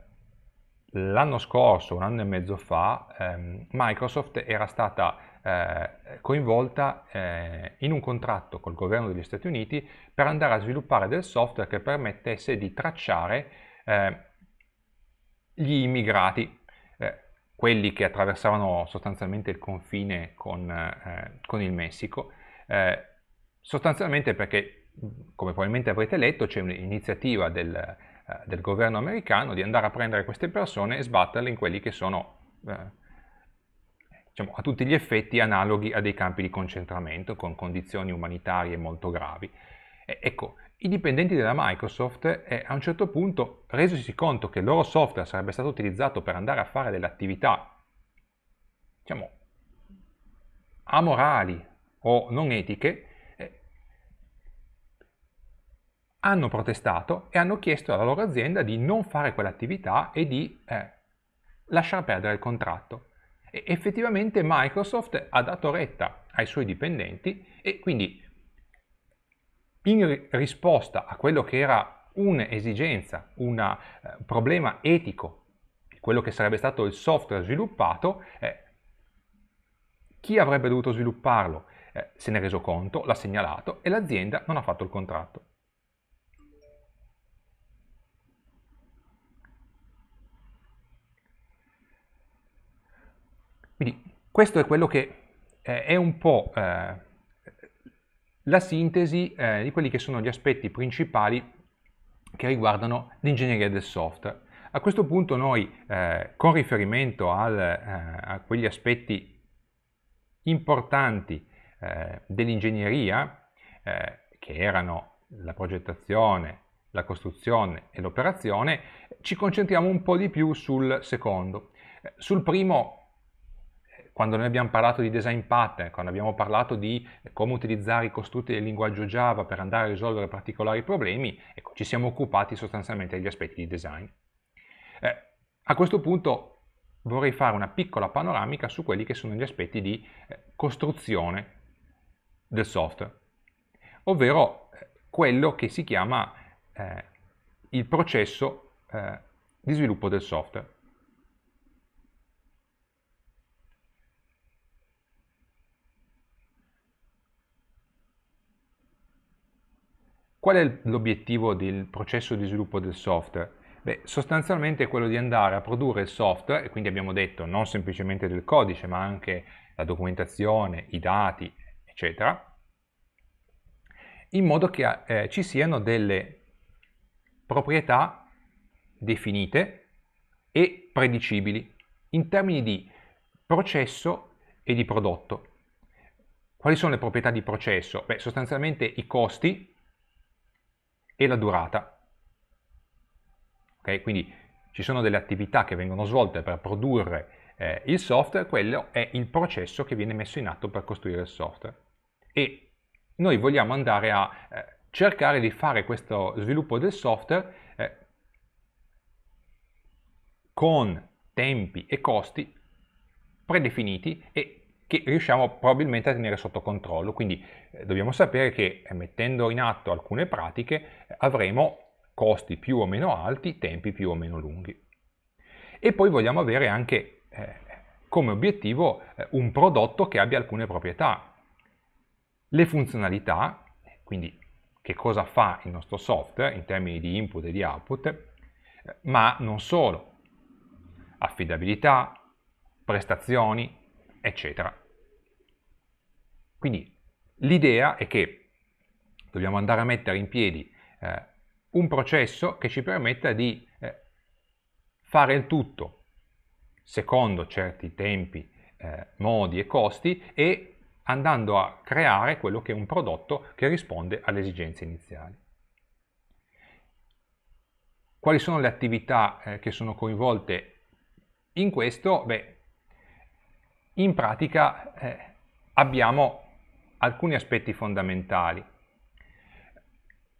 L'anno scorso, un anno e mezzo fa, ehm, Microsoft era stata eh, coinvolta eh, in un contratto col governo degli Stati Uniti per andare a sviluppare del software che permettesse di tracciare eh, gli immigrati quelli che attraversavano sostanzialmente il confine con, eh, con il Messico, eh, sostanzialmente perché, come probabilmente avrete letto, c'è un'iniziativa del, eh, del, governo americano di andare a prendere queste persone e sbatterle in quelli che sono eh, diciamo, a tutti gli effetti analoghi a dei campi di concentramento, con condizioni umanitarie molto gravi. E, ecco, i dipendenti della Microsoft eh, a un certo punto, resosi conto che il loro software sarebbe stato utilizzato per andare a fare delle attività, diciamo, amorali o non etiche, eh, hanno protestato e hanno chiesto alla loro azienda di non fare quell'attività e di eh, lasciar perdere il contratto. E effettivamente Microsoft ha dato retta ai suoi dipendenti e quindi in risposta a quello che era un'esigenza, eh, un eh, problema etico, quello che sarebbe stato il software sviluppato, eh, chi avrebbe dovuto svilupparlo eh, se ne è reso conto, l'ha segnalato e l'azienda non ha fatto il contratto. Quindi questo è quello che eh, è un po' eh, la sintesi eh, di quelli che sono gli aspetti principali che riguardano l'ingegneria del software. A questo punto noi, eh, con riferimento al, eh, a quegli aspetti importanti eh, dell'ingegneria, eh, che erano la progettazione, la costruzione e l'operazione, ci concentriamo un po' di più sul secondo. Eh, sul primo quando noi abbiamo parlato di design pattern, quando abbiamo parlato di come utilizzare i costrutti del linguaggio Java per andare a risolvere particolari problemi, ecco, ci siamo occupati sostanzialmente degli aspetti di design. Eh, a questo punto vorrei fare una piccola panoramica su quelli che sono gli aspetti di eh, costruzione del software, ovvero eh, quello che si chiama eh, il processo eh, di sviluppo del software. Qual è l'obiettivo del processo di sviluppo del software? Beh, sostanzialmente è quello di andare a produrre il software, e quindi abbiamo detto non semplicemente del codice, ma anche la documentazione, i dati, eccetera, in modo che eh, ci siano delle proprietà definite e predicibili in termini di processo e di prodotto. Quali sono le proprietà di processo? Beh, sostanzialmente i costi e la durata. Okay? Quindi ci sono delle attività che vengono svolte per produrre eh, il software, quello è il processo che viene messo in atto per costruire il software. E noi vogliamo andare a eh, cercare di fare questo sviluppo del software eh, con tempi e costi predefiniti e che riusciamo probabilmente a tenere sotto controllo. Quindi eh, dobbiamo sapere che eh, mettendo in atto alcune pratiche eh, avremo costi più o meno alti, tempi più o meno lunghi. E poi vogliamo avere anche eh, come obiettivo eh, un prodotto che abbia alcune proprietà. Le funzionalità, quindi che cosa fa il nostro software in termini di input e di output, eh, ma non solo. Affidabilità, prestazioni, eccetera. Quindi l'idea è che dobbiamo andare a mettere in piedi eh, un processo che ci permetta di eh, fare il tutto secondo certi tempi, eh, modi e costi e andando a creare quello che è un prodotto che risponde alle esigenze iniziali. Quali sono le attività eh, che sono coinvolte in questo? Beh, in pratica eh, abbiamo alcuni aspetti fondamentali.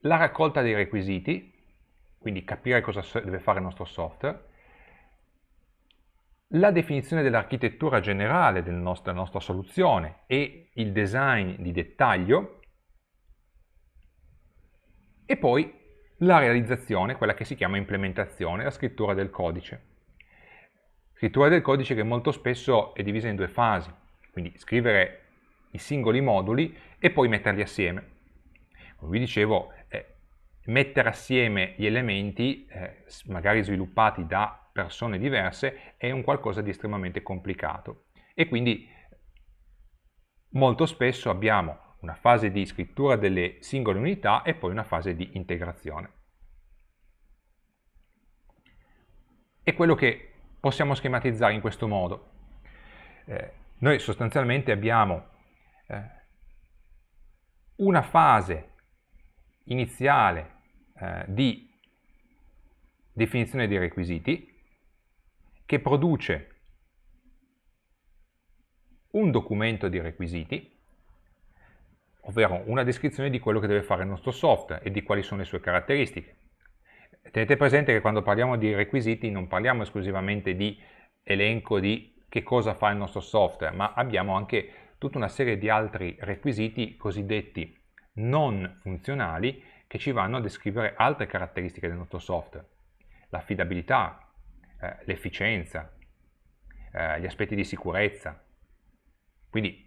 La raccolta dei requisiti, quindi capire cosa deve fare il nostro software, la definizione dell'architettura generale del nostro, della nostra soluzione e il design di dettaglio, e poi la realizzazione, quella che si chiama implementazione, la scrittura del codice scrittura del codice che molto spesso è divisa in due fasi, quindi scrivere i singoli moduli e poi metterli assieme. Come vi dicevo, eh, mettere assieme gli elementi, eh, magari sviluppati da persone diverse, è un qualcosa di estremamente complicato. E quindi molto spesso abbiamo una fase di scrittura delle singole unità e poi una fase di integrazione. E quello che possiamo schematizzare in questo modo. Eh, noi sostanzialmente abbiamo eh, una fase iniziale eh, di definizione dei requisiti che produce un documento di requisiti, ovvero una descrizione di quello che deve fare il nostro software e di quali sono le sue caratteristiche. Tenete presente che quando parliamo di requisiti non parliamo esclusivamente di elenco di che cosa fa il nostro software, ma abbiamo anche tutta una serie di altri requisiti cosiddetti non funzionali che ci vanno a descrivere altre caratteristiche del nostro software. L'affidabilità, eh, l'efficienza, eh, gli aspetti di sicurezza. Quindi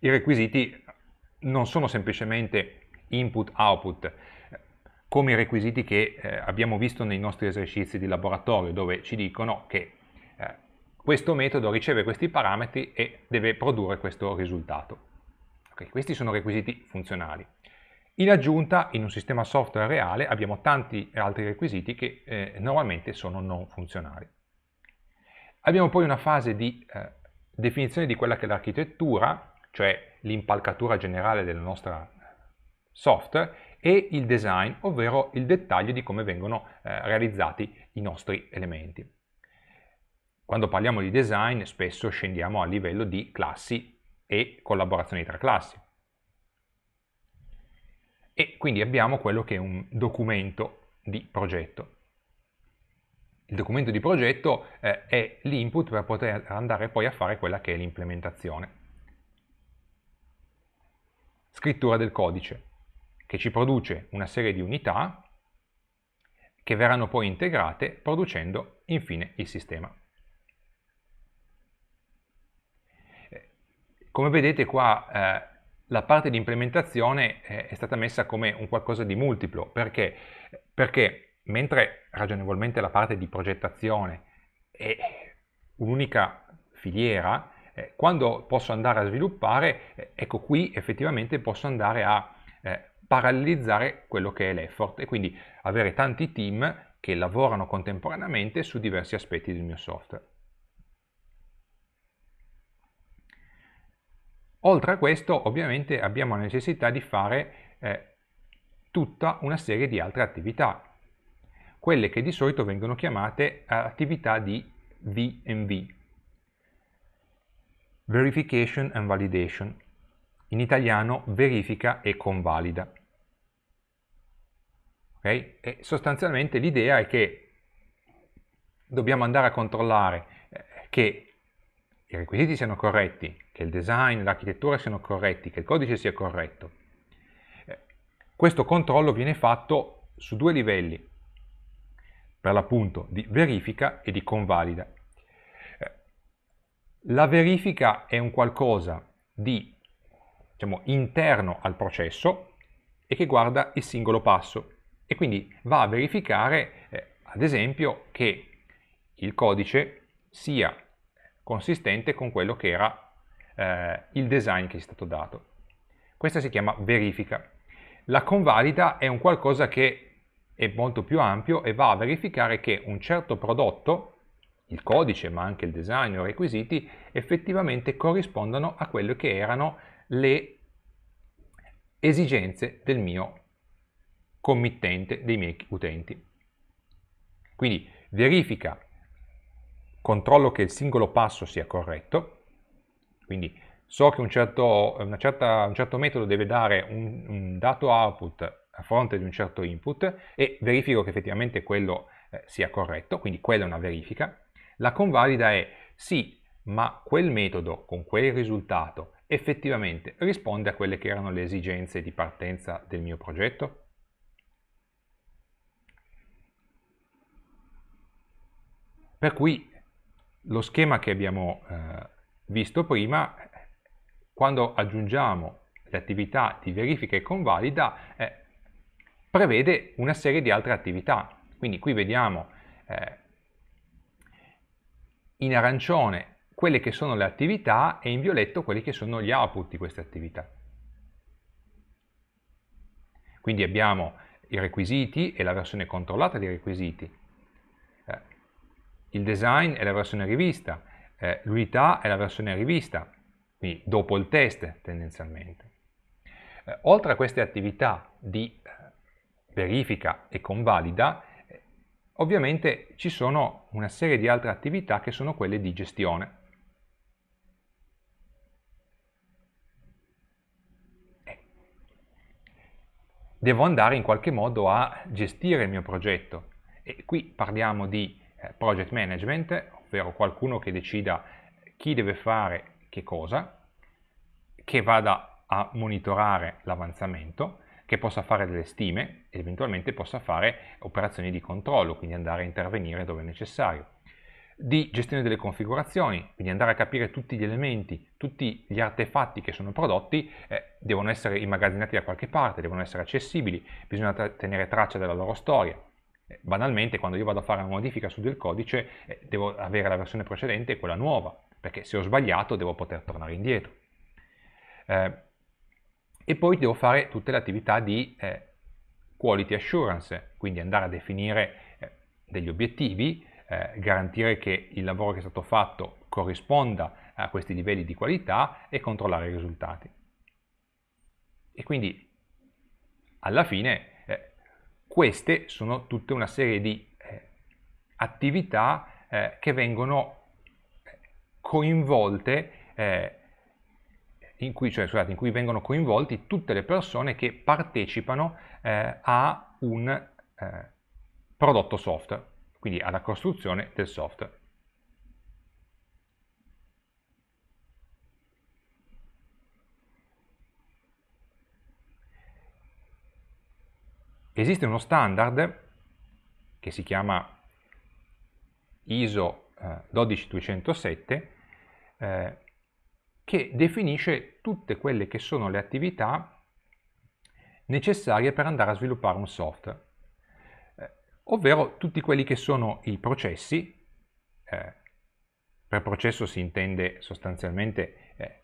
i requisiti non sono semplicemente input-output, come i requisiti che eh, abbiamo visto nei nostri esercizi di laboratorio dove ci dicono che eh, questo metodo riceve questi parametri e deve produrre questo risultato. Okay, questi sono requisiti funzionali. In aggiunta, in un sistema software reale abbiamo tanti altri requisiti che eh, normalmente sono non funzionali. Abbiamo poi una fase di eh, definizione di quella che è l'architettura, cioè l'impalcatura generale della nostra eh, software, e il design, ovvero il dettaglio di come vengono eh, realizzati i nostri elementi. Quando parliamo di design spesso scendiamo a livello di classi e collaborazioni tra classi. E quindi abbiamo quello che è un documento di progetto. Il documento di progetto eh, è l'input per poter andare poi a fare quella che è l'implementazione. Scrittura del codice che ci produce una serie di unità che verranno poi integrate producendo infine il sistema. Eh, come vedete qua eh, la parte di implementazione eh, è stata messa come un qualcosa di multiplo, perché? perché mentre ragionevolmente la parte di progettazione è un'unica filiera, eh, quando posso andare a sviluppare, eh, ecco qui effettivamente posso andare a eh, parallelizzare quello che è l'effort e quindi avere tanti team che lavorano contemporaneamente su diversi aspetti del mio software. Oltre a questo ovviamente abbiamo la necessità di fare eh, tutta una serie di altre attività, quelle che di solito vengono chiamate attività di VMV, Verification and Validation, in italiano verifica e convalida. Okay? E sostanzialmente l'idea è che dobbiamo andare a controllare eh, che i requisiti siano corretti, che il design, l'architettura siano corretti, che il codice sia corretto. Eh, questo controllo viene fatto su due livelli, per l'appunto di verifica e di convalida. Eh, la verifica è un qualcosa di diciamo, interno al processo e che guarda il singolo passo e quindi va a verificare eh, ad esempio che il codice sia consistente con quello che era eh, il design che è stato dato. Questa si chiama verifica. La convalida è un qualcosa che è molto più ampio e va a verificare che un certo prodotto, il codice ma anche il design o i requisiti, effettivamente corrispondano a quelle che erano le esigenze del mio committente dei miei utenti. Quindi verifica, controllo che il singolo passo sia corretto, quindi so che un certo, certa, un certo metodo deve dare un, un, dato output a fronte di un certo input e verifico che effettivamente quello eh, sia corretto, quindi quella è una verifica. La convalida è sì, ma quel metodo con quel risultato effettivamente risponde a quelle che erano le esigenze di partenza del mio progetto? Per cui lo schema che abbiamo eh, visto prima, quando aggiungiamo le attività di verifica e convalida, eh, prevede una serie di altre attività. Quindi qui vediamo eh, in arancione quelle che sono le attività e in violetto quelli che sono gli output di queste attività. Quindi abbiamo i requisiti e la versione controllata dei requisiti, il design è la versione rivista, eh, l'unità è la versione rivista, quindi dopo il test tendenzialmente. Eh, oltre a queste attività di eh, verifica e convalida, eh, ovviamente ci sono una serie di altre attività che sono quelle di gestione. Eh. Devo andare in qualche modo a gestire il mio progetto e qui parliamo di eh, project management, ovvero qualcuno che decida chi deve fare che cosa, che vada a monitorare l'avanzamento, che possa fare delle stime ed eventualmente possa fare operazioni di controllo, quindi andare a intervenire dove è necessario. Di gestione delle configurazioni, quindi andare a capire tutti gli elementi, tutti gli artefatti che sono prodotti, eh, devono essere immagazzinati da qualche parte, devono essere accessibili, bisogna tenere traccia della loro storia, eh, banalmente quando io vado a fare una modifica su del codice eh, devo avere la versione precedente e quella nuova, perché se ho sbagliato devo poter tornare indietro. Eh, e poi devo fare tutte le attività di eh, quality assurance, quindi andare a definire eh, degli obiettivi, garantire che il lavoro che è stato fatto corrisponda a questi livelli di qualità e controllare i risultati. E quindi alla fine queste sono tutte una serie di eh, attività eh, che vengono eh, coinvolte, eh, in, cui, cioè, scusate, in, cui, vengono coinvolti tutte le persone che partecipano eh, a un eh, prodotto software, quindi alla costruzione del software. Esiste uno standard che si chiama ISO 12207 eh, eh, che definisce tutte quelle che sono le attività necessarie per andare a sviluppare un software, eh, ovvero tutti quelli che sono i processi, eh, per processo si intende sostanzialmente eh,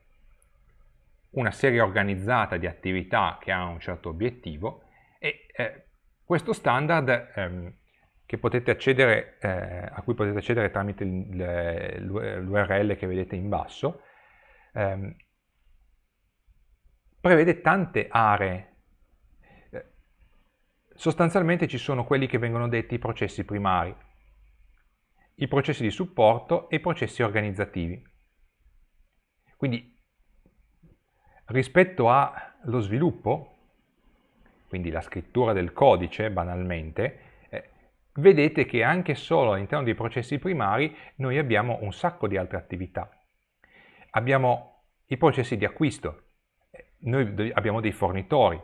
una serie organizzata di attività che ha un certo obiettivo e eh, questo standard ehm, accedere, eh, a cui potete accedere tramite l'URL che vedete in basso, ehm, prevede tante aree. Eh, sostanzialmente ci sono quelli che vengono detti i processi primari, i processi di supporto e i processi organizzativi. Quindi rispetto allo sviluppo, quindi la scrittura del codice banalmente, eh, vedete che anche solo all'interno dei processi primari noi abbiamo un sacco di altre attività. Abbiamo i processi di acquisto, eh, noi abbiamo dei fornitori,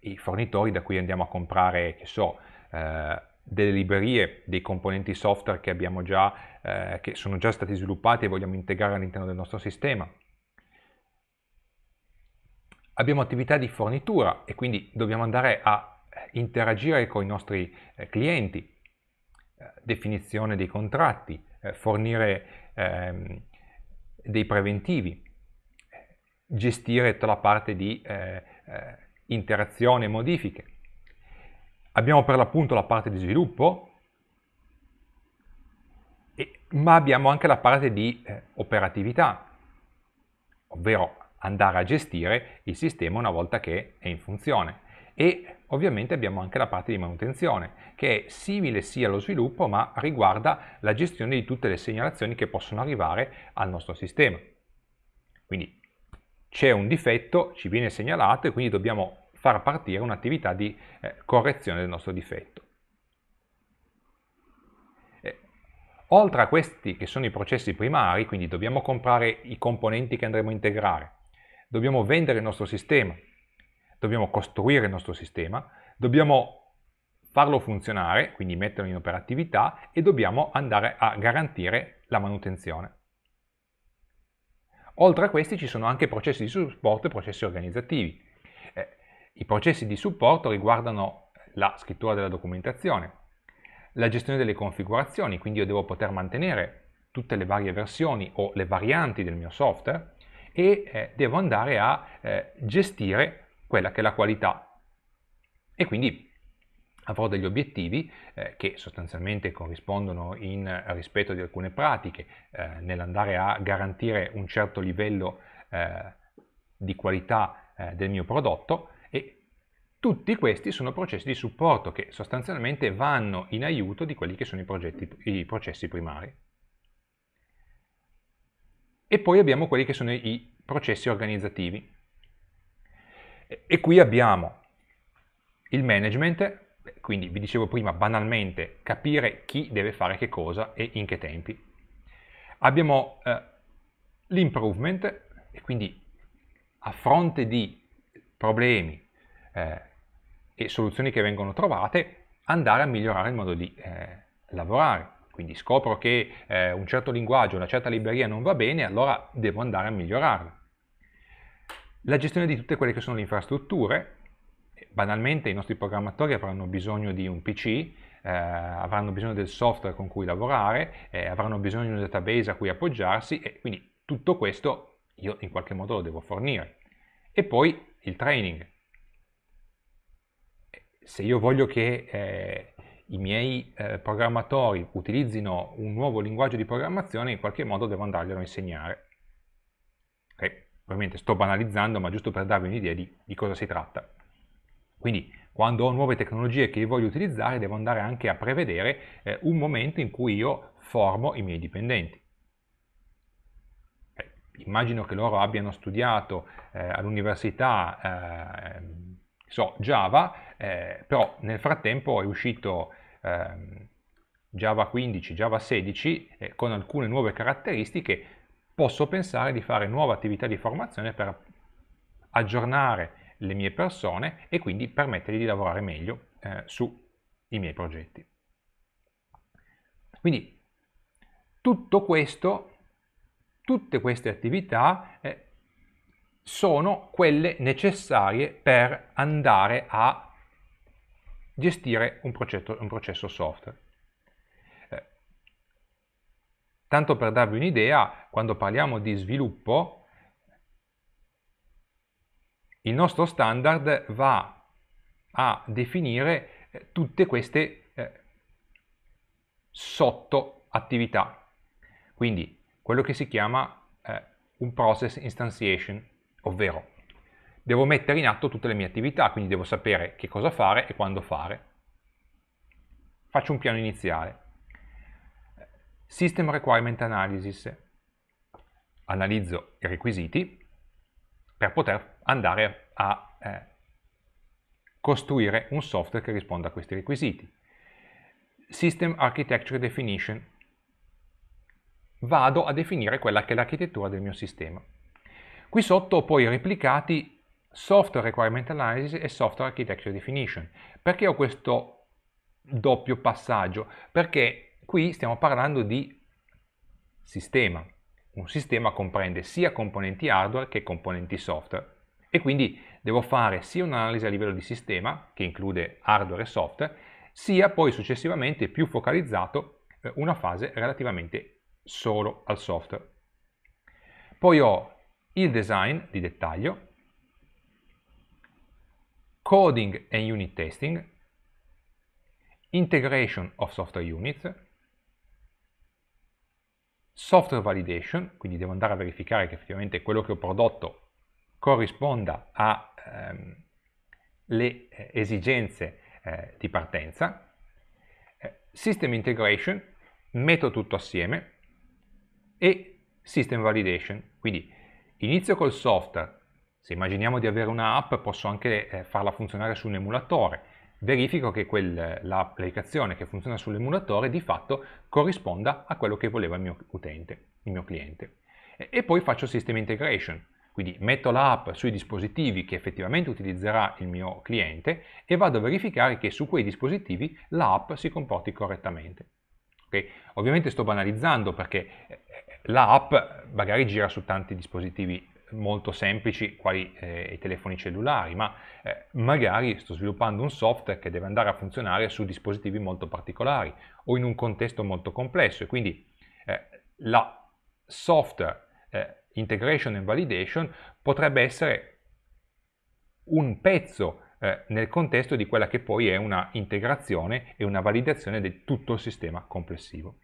i fornitori da cui andiamo a comprare, che so, eh, delle librerie, dei componenti software che, già, eh, che sono già stati sviluppati e vogliamo integrare all'interno del nostro sistema abbiamo attività di fornitura e quindi dobbiamo andare a eh, interagire con i nostri eh, clienti, eh, definizione dei contratti, fornire ehm, dei preventivi, gestire tutta la parte di eh, interazione e modifiche. Abbiamo per l'appunto la parte di sviluppo, e, ma abbiamo anche la parte di eh, operatività, ovvero andare a gestire il sistema una volta che è in funzione. E ovviamente abbiamo anche la parte di manutenzione, che è simile sia allo sviluppo, ma riguarda la gestione di tutte le segnalazioni che possono arrivare al nostro sistema. Quindi c'è un difetto, ci viene segnalato e quindi dobbiamo far partire un'attività di eh, correzione del nostro difetto. Eh, oltre a questi che sono i processi primari, quindi dobbiamo comprare i componenti che andremo a integrare, dobbiamo vendere il nostro sistema, dobbiamo costruire il nostro sistema, dobbiamo farlo funzionare, quindi metterlo in operatività e dobbiamo andare a garantire la manutenzione. Oltre a questi ci sono anche processi di supporto e processi organizzativi. Eh, I processi di supporto riguardano la scrittura della documentazione, la gestione delle configurazioni, quindi io devo poter mantenere tutte le varie versioni o le varianti del mio software, e eh, devo andare a eh, gestire quella che è la qualità. E quindi avrò degli obiettivi eh, che sostanzialmente corrispondono in rispetto di alcune pratiche eh, nell'andare a garantire un certo livello eh, di qualità eh, del mio prodotto e tutti questi sono processi di supporto che sostanzialmente vanno in aiuto di quelli che sono i, progetti, i processi primari. E poi abbiamo quelli che sono i processi organizzativi. E qui abbiamo il management, quindi vi dicevo prima banalmente capire chi deve fare che cosa e in che tempi. Abbiamo eh, l'improvement, e quindi a fronte di problemi eh, e soluzioni che vengono trovate, andare a migliorare il modo di eh, lavorare quindi scopro che eh, un certo linguaggio, una certa libreria non va bene, allora devo andare a migliorarla. La gestione di tutte quelle che sono le infrastrutture, banalmente i nostri programmatori avranno bisogno di un PC, eh, avranno bisogno del software con cui lavorare, eh, avranno bisogno di un database a cui appoggiarsi e quindi tutto questo io in qualche modo lo devo fornire. E poi il training. Se io voglio che eh, i miei eh, programmatori utilizzino un nuovo linguaggio di programmazione, in qualche modo devo andarglielo a insegnare. Okay? Ovviamente sto banalizzando, ma giusto per darvi un'idea di, di cosa si tratta. Quindi quando ho nuove tecnologie che voglio utilizzare devo andare anche a prevedere eh, un momento in cui io formo i miei dipendenti. Eh, immagino che loro abbiano studiato eh, all'università eh, so, Java, eh, però nel frattempo è uscito ehm, Java 15, Java 16, eh, con alcune nuove caratteristiche, posso pensare di fare nuove attività di formazione per aggiornare le mie persone e quindi permettergli di lavorare meglio eh, sui miei progetti. Quindi tutto questo, tutte queste attività eh, sono quelle necessarie per andare a gestire un processo, un processo software. Eh, tanto per darvi un'idea, quando parliamo di sviluppo, il nostro standard va a definire eh, tutte queste eh, sottoattività. Quindi quello che si chiama eh, un process instantiation, ovvero devo mettere in atto tutte le mie attività, quindi devo sapere che cosa fare e quando fare. Faccio un piano iniziale. System Requirement Analysis. Analizzo i requisiti per poter andare a eh, costruire un software che risponda a questi requisiti. System Architecture Definition. Vado a definire quella che è l'architettura del mio sistema. Qui sotto ho poi replicati Software Requirement Analysis e Software Architecture Definition. Perché ho questo doppio passaggio? Perché qui stiamo parlando di sistema. Un sistema comprende sia componenti hardware che componenti software e quindi devo fare sia un'analisi a livello di sistema, che include hardware e software, sia poi successivamente più focalizzato eh, una fase relativamente solo al software. Poi ho il design di dettaglio, coding and unit testing, integration of software units, software validation, quindi devo andare a verificare che effettivamente quello che ho prodotto corrisponda alle ehm, eh, esigenze eh, di partenza, eh, system integration, metto tutto assieme, e system validation, quindi inizio col software, se immaginiamo di avere un'app posso anche eh, farla funzionare su un emulatore, verifico che l'applicazione che funziona sull'emulatore di fatto corrisponda a quello che voleva il mio utente, il mio cliente. E, e poi faccio system integration, quindi metto l'app sui dispositivi che effettivamente utilizzerà il mio cliente e vado a verificare che su quei dispositivi l'app si comporti correttamente. Okay? Ovviamente sto banalizzando perché eh, eh, l'app magari gira su tanti dispositivi molto semplici quali eh, i telefoni cellulari, ma eh, magari sto sviluppando un software che deve andare a funzionare su dispositivi molto particolari o in un contesto molto complesso e quindi eh, la software eh, integration and validation potrebbe essere un pezzo eh, nel contesto di quella che poi è una integrazione e una validazione di tutto il sistema complessivo.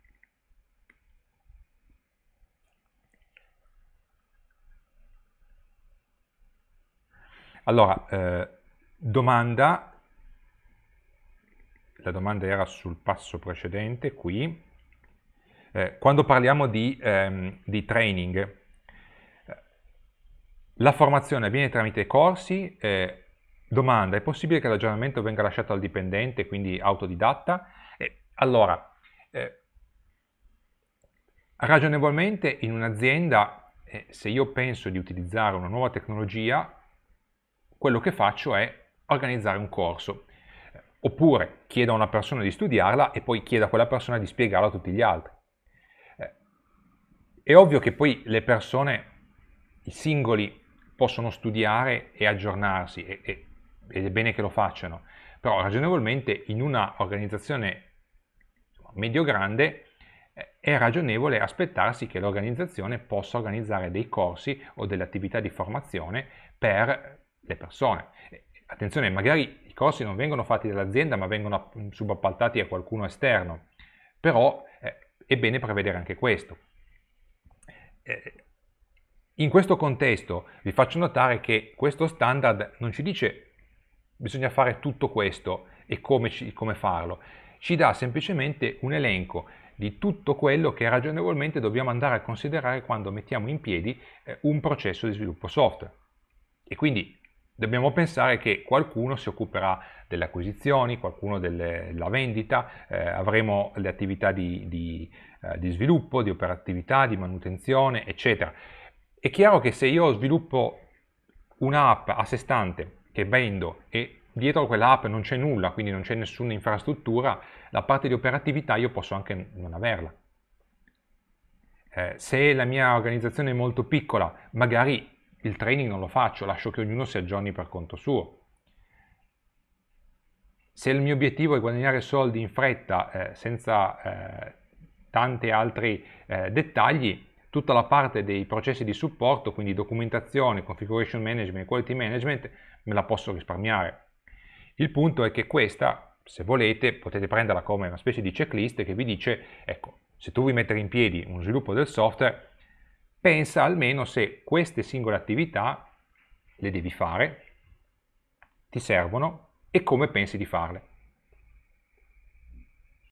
Allora, eh, domanda, la domanda era sul passo precedente qui, eh, quando parliamo di, ehm, di training, eh, la formazione avviene tramite corsi, eh, domanda, è possibile che l'aggiornamento venga lasciato al dipendente, quindi autodidatta? Eh, allora, eh, ragionevolmente in un'azienda, eh, se io penso di utilizzare una nuova tecnologia, quello che faccio è organizzare un corso. Oppure chiedo a una persona di studiarla e poi chiedo a quella persona di spiegarla a tutti gli altri. Eh, è ovvio che poi le persone, i singoli, possono studiare e aggiornarsi e, e, ed è bene che lo facciano, però ragionevolmente in una organizzazione medio-grande eh, è ragionevole aspettarsi che l'organizzazione possa organizzare dei corsi o delle attività di formazione per le persone. Attenzione, magari i corsi non vengono fatti dall'azienda, ma vengono subappaltati a qualcuno esterno, però eh, è bene prevedere anche questo. Eh, in questo contesto vi faccio notare che questo standard non ci dice bisogna fare tutto questo e come, ci, come farlo, ci dà semplicemente un elenco di tutto quello che ragionevolmente dobbiamo andare a considerare quando mettiamo in piedi eh, un processo di sviluppo software. E quindi dobbiamo pensare che qualcuno si occuperà delle acquisizioni, qualcuno della vendita, eh, avremo le attività di, di, eh, di, sviluppo, di operatività, di manutenzione, eccetera. È chiaro che se io sviluppo un'app a sé stante che vendo e dietro quell'app non c'è nulla, quindi non c'è nessuna infrastruttura, la parte di operatività io posso anche non averla. Eh, se la mia organizzazione è molto piccola, magari il training non lo faccio, lascio che ognuno si aggiorni per conto suo. Se il mio obiettivo è guadagnare soldi in fretta, eh, senza eh, tanti altri eh, dettagli, tutta la parte dei processi di supporto, quindi documentazione, configuration management, quality management, me la posso risparmiare. Il punto è che questa, se volete, potete prenderla come una specie di checklist che vi dice, ecco, se tu vuoi mettere in piedi uno sviluppo del software, pensa almeno se queste singole attività le devi fare, ti servono e come pensi di farle.